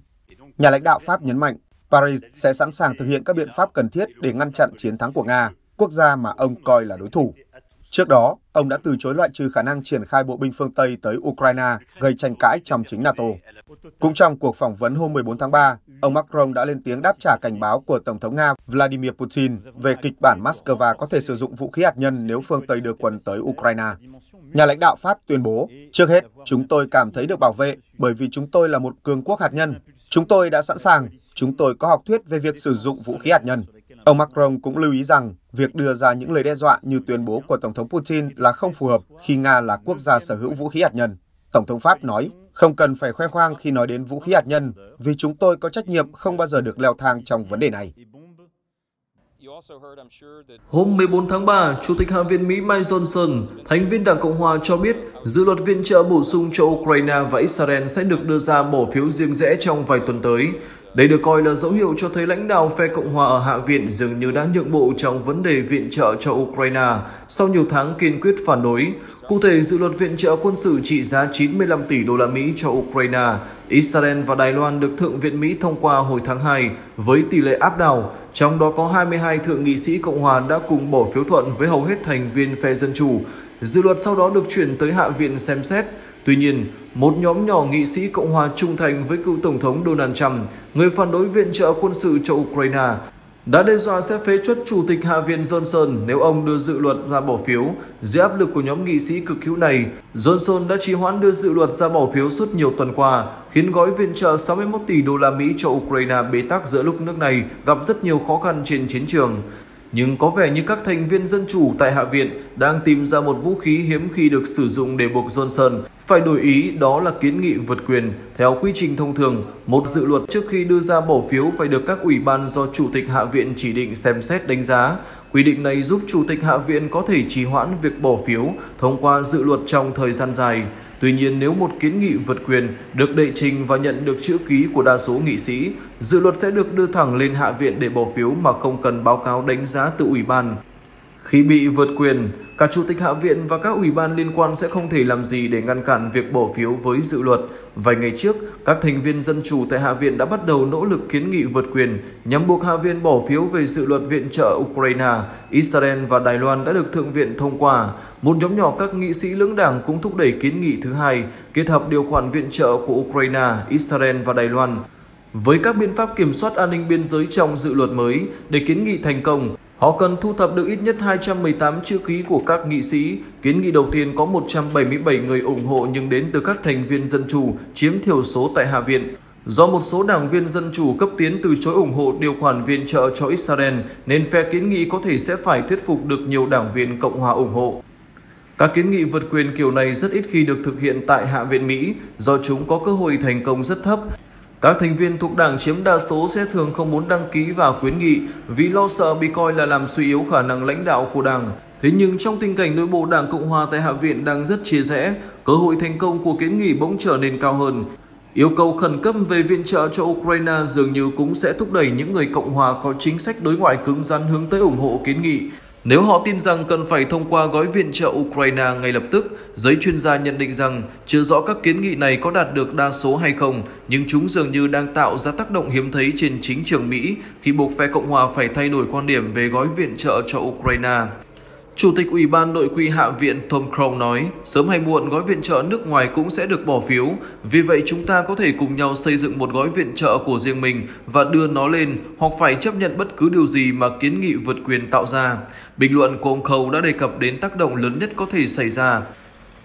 Nhà lãnh đạo Pháp nhấn mạnh Paris sẽ sẵn sàng thực hiện các biện pháp cần thiết để ngăn chặn chiến thắng của Nga, quốc gia mà ông coi là đối thủ. Trước đó, ông đã từ chối loại trừ khả năng triển khai bộ binh phương Tây tới Ukraine gây tranh cãi trong chính NATO. Cũng trong cuộc phỏng vấn hôm 14 tháng 3, ông Macron đã lên tiếng đáp trả cảnh báo của Tổng thống Nga Vladimir Putin về kịch bản Moscow có thể sử dụng vũ khí hạt nhân nếu phương Tây đưa quân tới Ukraine. Nhà lãnh đạo Pháp tuyên bố, trước hết, chúng tôi cảm thấy được bảo vệ bởi vì chúng tôi là một cường quốc hạt nhân. Chúng tôi đã sẵn sàng, chúng tôi có học thuyết về việc sử dụng vũ khí hạt nhân. Ông Macron cũng lưu ý rằng việc đưa ra những lời đe dọa như tuyên bố của Tổng thống Putin là không phù hợp khi Nga là quốc gia sở hữu vũ khí hạt nhân. Tổng thống Pháp nói, không cần phải khoe khoang khi nói đến vũ khí hạt nhân, vì chúng tôi có trách nhiệm không bao giờ được leo thang trong vấn đề này. Hôm 14 tháng 3, Chủ tịch Hạ viện Mỹ Mike Johnson, thành viên Đảng Cộng Hòa cho biết dự luật viện trợ bổ sung cho Ukraine và Israel sẽ được đưa ra bỏ phiếu riêng rẽ trong vài tuần tới. Đây được coi là dấu hiệu cho thấy lãnh đạo phe Cộng hòa ở Hạ viện dường như đã nhượng bộ trong vấn đề viện trợ cho Ukraine sau nhiều tháng kiên quyết phản đối. Cụ thể, dự luật viện trợ quân sự trị giá 95 tỷ đô la Mỹ cho Ukraine, Israel và Đài Loan được Thượng viện Mỹ thông qua hồi tháng 2 với tỷ lệ áp đảo, trong đó có 22 thượng nghị sĩ Cộng hòa đã cùng bỏ phiếu thuận với hầu hết thành viên phe Dân Chủ. Dự luật sau đó được chuyển tới Hạ viện xem xét. Tuy nhiên, một nhóm nhỏ nghị sĩ Cộng hòa trung thành với cựu Tổng thống Donald Trump người phản đối viện trợ quân sự cho Ukraine, đã đe dọa sẽ phế chuất Chủ tịch Hạ viện Johnson nếu ông đưa dự luật ra bỏ phiếu. Dưới áp lực của nhóm nghị sĩ cực hữu này, Johnson đã trì hoãn đưa dự luật ra bỏ phiếu suốt nhiều tuần qua, khiến gói viện trợ 61 tỷ đô la Mỹ cho Ukraine bế tắc giữa lúc nước này gặp rất nhiều khó khăn trên chiến trường. Nhưng có vẻ như các thành viên Dân Chủ tại Hạ viện đang tìm ra một vũ khí hiếm khi được sử dụng để buộc Johnson phải đổi ý đó là kiến nghị vượt quyền. Theo quy trình thông thường, một dự luật trước khi đưa ra bỏ phiếu phải được các ủy ban do Chủ tịch Hạ viện chỉ định xem xét đánh giá. Quy định này giúp Chủ tịch Hạ viện có thể trì hoãn việc bỏ phiếu thông qua dự luật trong thời gian dài. Tuy nhiên, nếu một kiến nghị vượt quyền được đệ trình và nhận được chữ ký của đa số nghị sĩ, dự luật sẽ được đưa thẳng lên Hạ viện để bỏ phiếu mà không cần báo cáo đánh giá từ Ủy ban. Khi bị vượt quyền, Cả Chủ tịch Hạ viện và các ủy ban liên quan sẽ không thể làm gì để ngăn cản việc bỏ phiếu với dự luật. Vài ngày trước, các thành viên Dân Chủ tại Hạ viện đã bắt đầu nỗ lực kiến nghị vượt quyền nhằm buộc Hạ viện bỏ phiếu về dự luật viện trợ Ukraine, Israel và Đài Loan đã được Thượng viện thông qua. Một nhóm nhỏ các nghị sĩ lưỡng đảng cũng thúc đẩy kiến nghị thứ hai, kết hợp điều khoản viện trợ của Ukraine, Israel và Đài Loan với các biện pháp kiểm soát an ninh biên giới trong dự luật mới để kiến nghị thành công Họ cần thu thập được ít nhất 218 chữ ký của các nghị sĩ. Kiến nghị đầu tiên có 177 người ủng hộ nhưng đến từ các thành viên Dân Chủ chiếm thiểu số tại Hạ viện. Do một số đảng viên Dân Chủ cấp tiến từ chối ủng hộ điều khoản viện trợ cho Israel, nên phe kiến nghị có thể sẽ phải thuyết phục được nhiều đảng viên Cộng hòa ủng hộ. Các kiến nghị vượt quyền kiểu này rất ít khi được thực hiện tại Hạ viện Mỹ do chúng có cơ hội thành công rất thấp các thành viên thuộc đảng chiếm đa số sẽ thường không muốn đăng ký và khuyến nghị vì lo sợ bị coi là làm suy yếu khả năng lãnh đạo của đảng. Thế nhưng trong tình cảnh nội bộ Đảng Cộng Hòa tại Hạ viện đang rất chia rẽ, cơ hội thành công của kiến nghị bỗng trở nên cao hơn. Yêu cầu khẩn cấp về viện trợ cho Ukraine dường như cũng sẽ thúc đẩy những người Cộng Hòa có chính sách đối ngoại cứng rắn hướng tới ủng hộ kiến nghị. Nếu họ tin rằng cần phải thông qua gói viện trợ Ukraine ngay lập tức, giới chuyên gia nhận định rằng chưa rõ các kiến nghị này có đạt được đa số hay không, nhưng chúng dường như đang tạo ra tác động hiếm thấy trên chính trường Mỹ khi buộc phe Cộng hòa phải thay đổi quan điểm về gói viện trợ cho Ukraine. Chủ tịch Ủy ban Nội quy Hạ viện Tom Crow nói, sớm hay muộn gói viện trợ nước ngoài cũng sẽ được bỏ phiếu, vì vậy chúng ta có thể cùng nhau xây dựng một gói viện trợ của riêng mình và đưa nó lên hoặc phải chấp nhận bất cứ điều gì mà kiến nghị vượt quyền tạo ra. Bình luận của ông Crow đã đề cập đến tác động lớn nhất có thể xảy ra.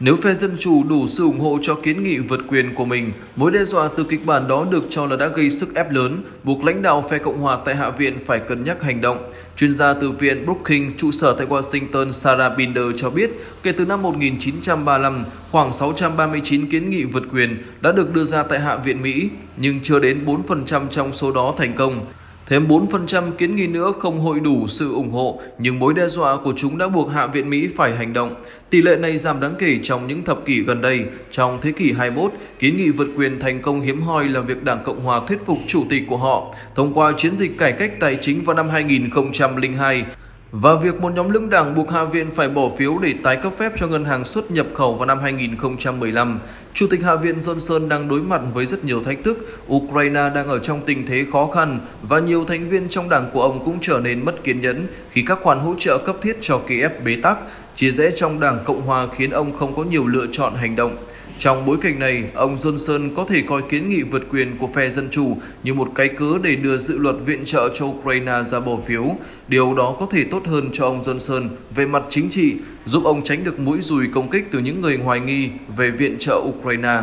Nếu phe Dân Chủ đủ sự ủng hộ cho kiến nghị vượt quyền của mình, mối đe dọa từ kịch bản đó được cho là đã gây sức ép lớn, buộc lãnh đạo phe Cộng hòa tại Hạ viện phải cân nhắc hành động. Chuyên gia từ Viện Brookings trụ sở tại Washington Sarah Binder cho biết, kể từ năm 1935, khoảng 639 kiến nghị vượt quyền đã được đưa ra tại Hạ viện Mỹ, nhưng chưa đến 4% trong số đó thành công. Thêm 4% kiến nghị nữa không hội đủ sự ủng hộ, nhưng mối đe dọa của chúng đã buộc Hạ viện Mỹ phải hành động. Tỷ lệ này giảm đáng kể trong những thập kỷ gần đây. Trong thế kỷ 21, kiến nghị vượt quyền thành công hiếm hoi là việc Đảng Cộng Hòa thuyết phục chủ tịch của họ thông qua chiến dịch cải cách tài chính vào năm 2002 và việc một nhóm lưỡng đảng buộc Hạ viện phải bỏ phiếu để tái cấp phép cho ngân hàng xuất nhập khẩu vào năm 2015, Chủ tịch Hạ viện Johnson đang đối mặt với rất nhiều thách thức. Ukraine đang ở trong tình thế khó khăn và nhiều thành viên trong đảng của ông cũng trở nên mất kiên nhẫn khi các khoản hỗ trợ cấp thiết cho Kiev bế tắc. Chia rẽ trong đảng Cộng hòa khiến ông không có nhiều lựa chọn hành động. Trong bối cảnh này, ông Johnson có thể coi kiến nghị vượt quyền của phe Dân Chủ như một cái cớ để đưa dự luật viện trợ cho Ukraine ra bỏ phiếu. Điều đó có thể tốt hơn cho ông Johnson về mặt chính trị, giúp ông tránh được mũi dùi công kích từ những người hoài nghi về viện trợ Ukraine.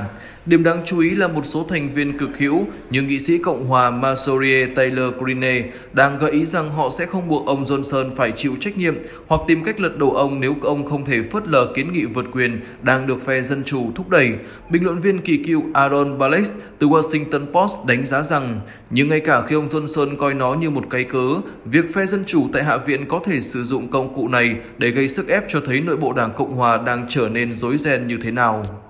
Điểm đáng chú ý là một số thành viên cực hữu như nghị sĩ Cộng hòa Masorie Taylor Greene đang gợi ý rằng họ sẽ không buộc ông Johnson phải chịu trách nhiệm hoặc tìm cách lật đổ ông nếu ông không thể phớt lờ kiến nghị vượt quyền đang được phe Dân Chủ thúc đẩy. Bình luận viên kỳ cựu Aaron Ballas từ Washington Post đánh giá rằng, nhưng ngay cả khi ông Johnson coi nó như một cái cớ, việc phe Dân Chủ chủ tại Hạ viện có thể sử dụng công cụ này để gây sức ép cho thấy nội bộ Đảng Cộng Hòa đang trở nên rối ren như thế nào.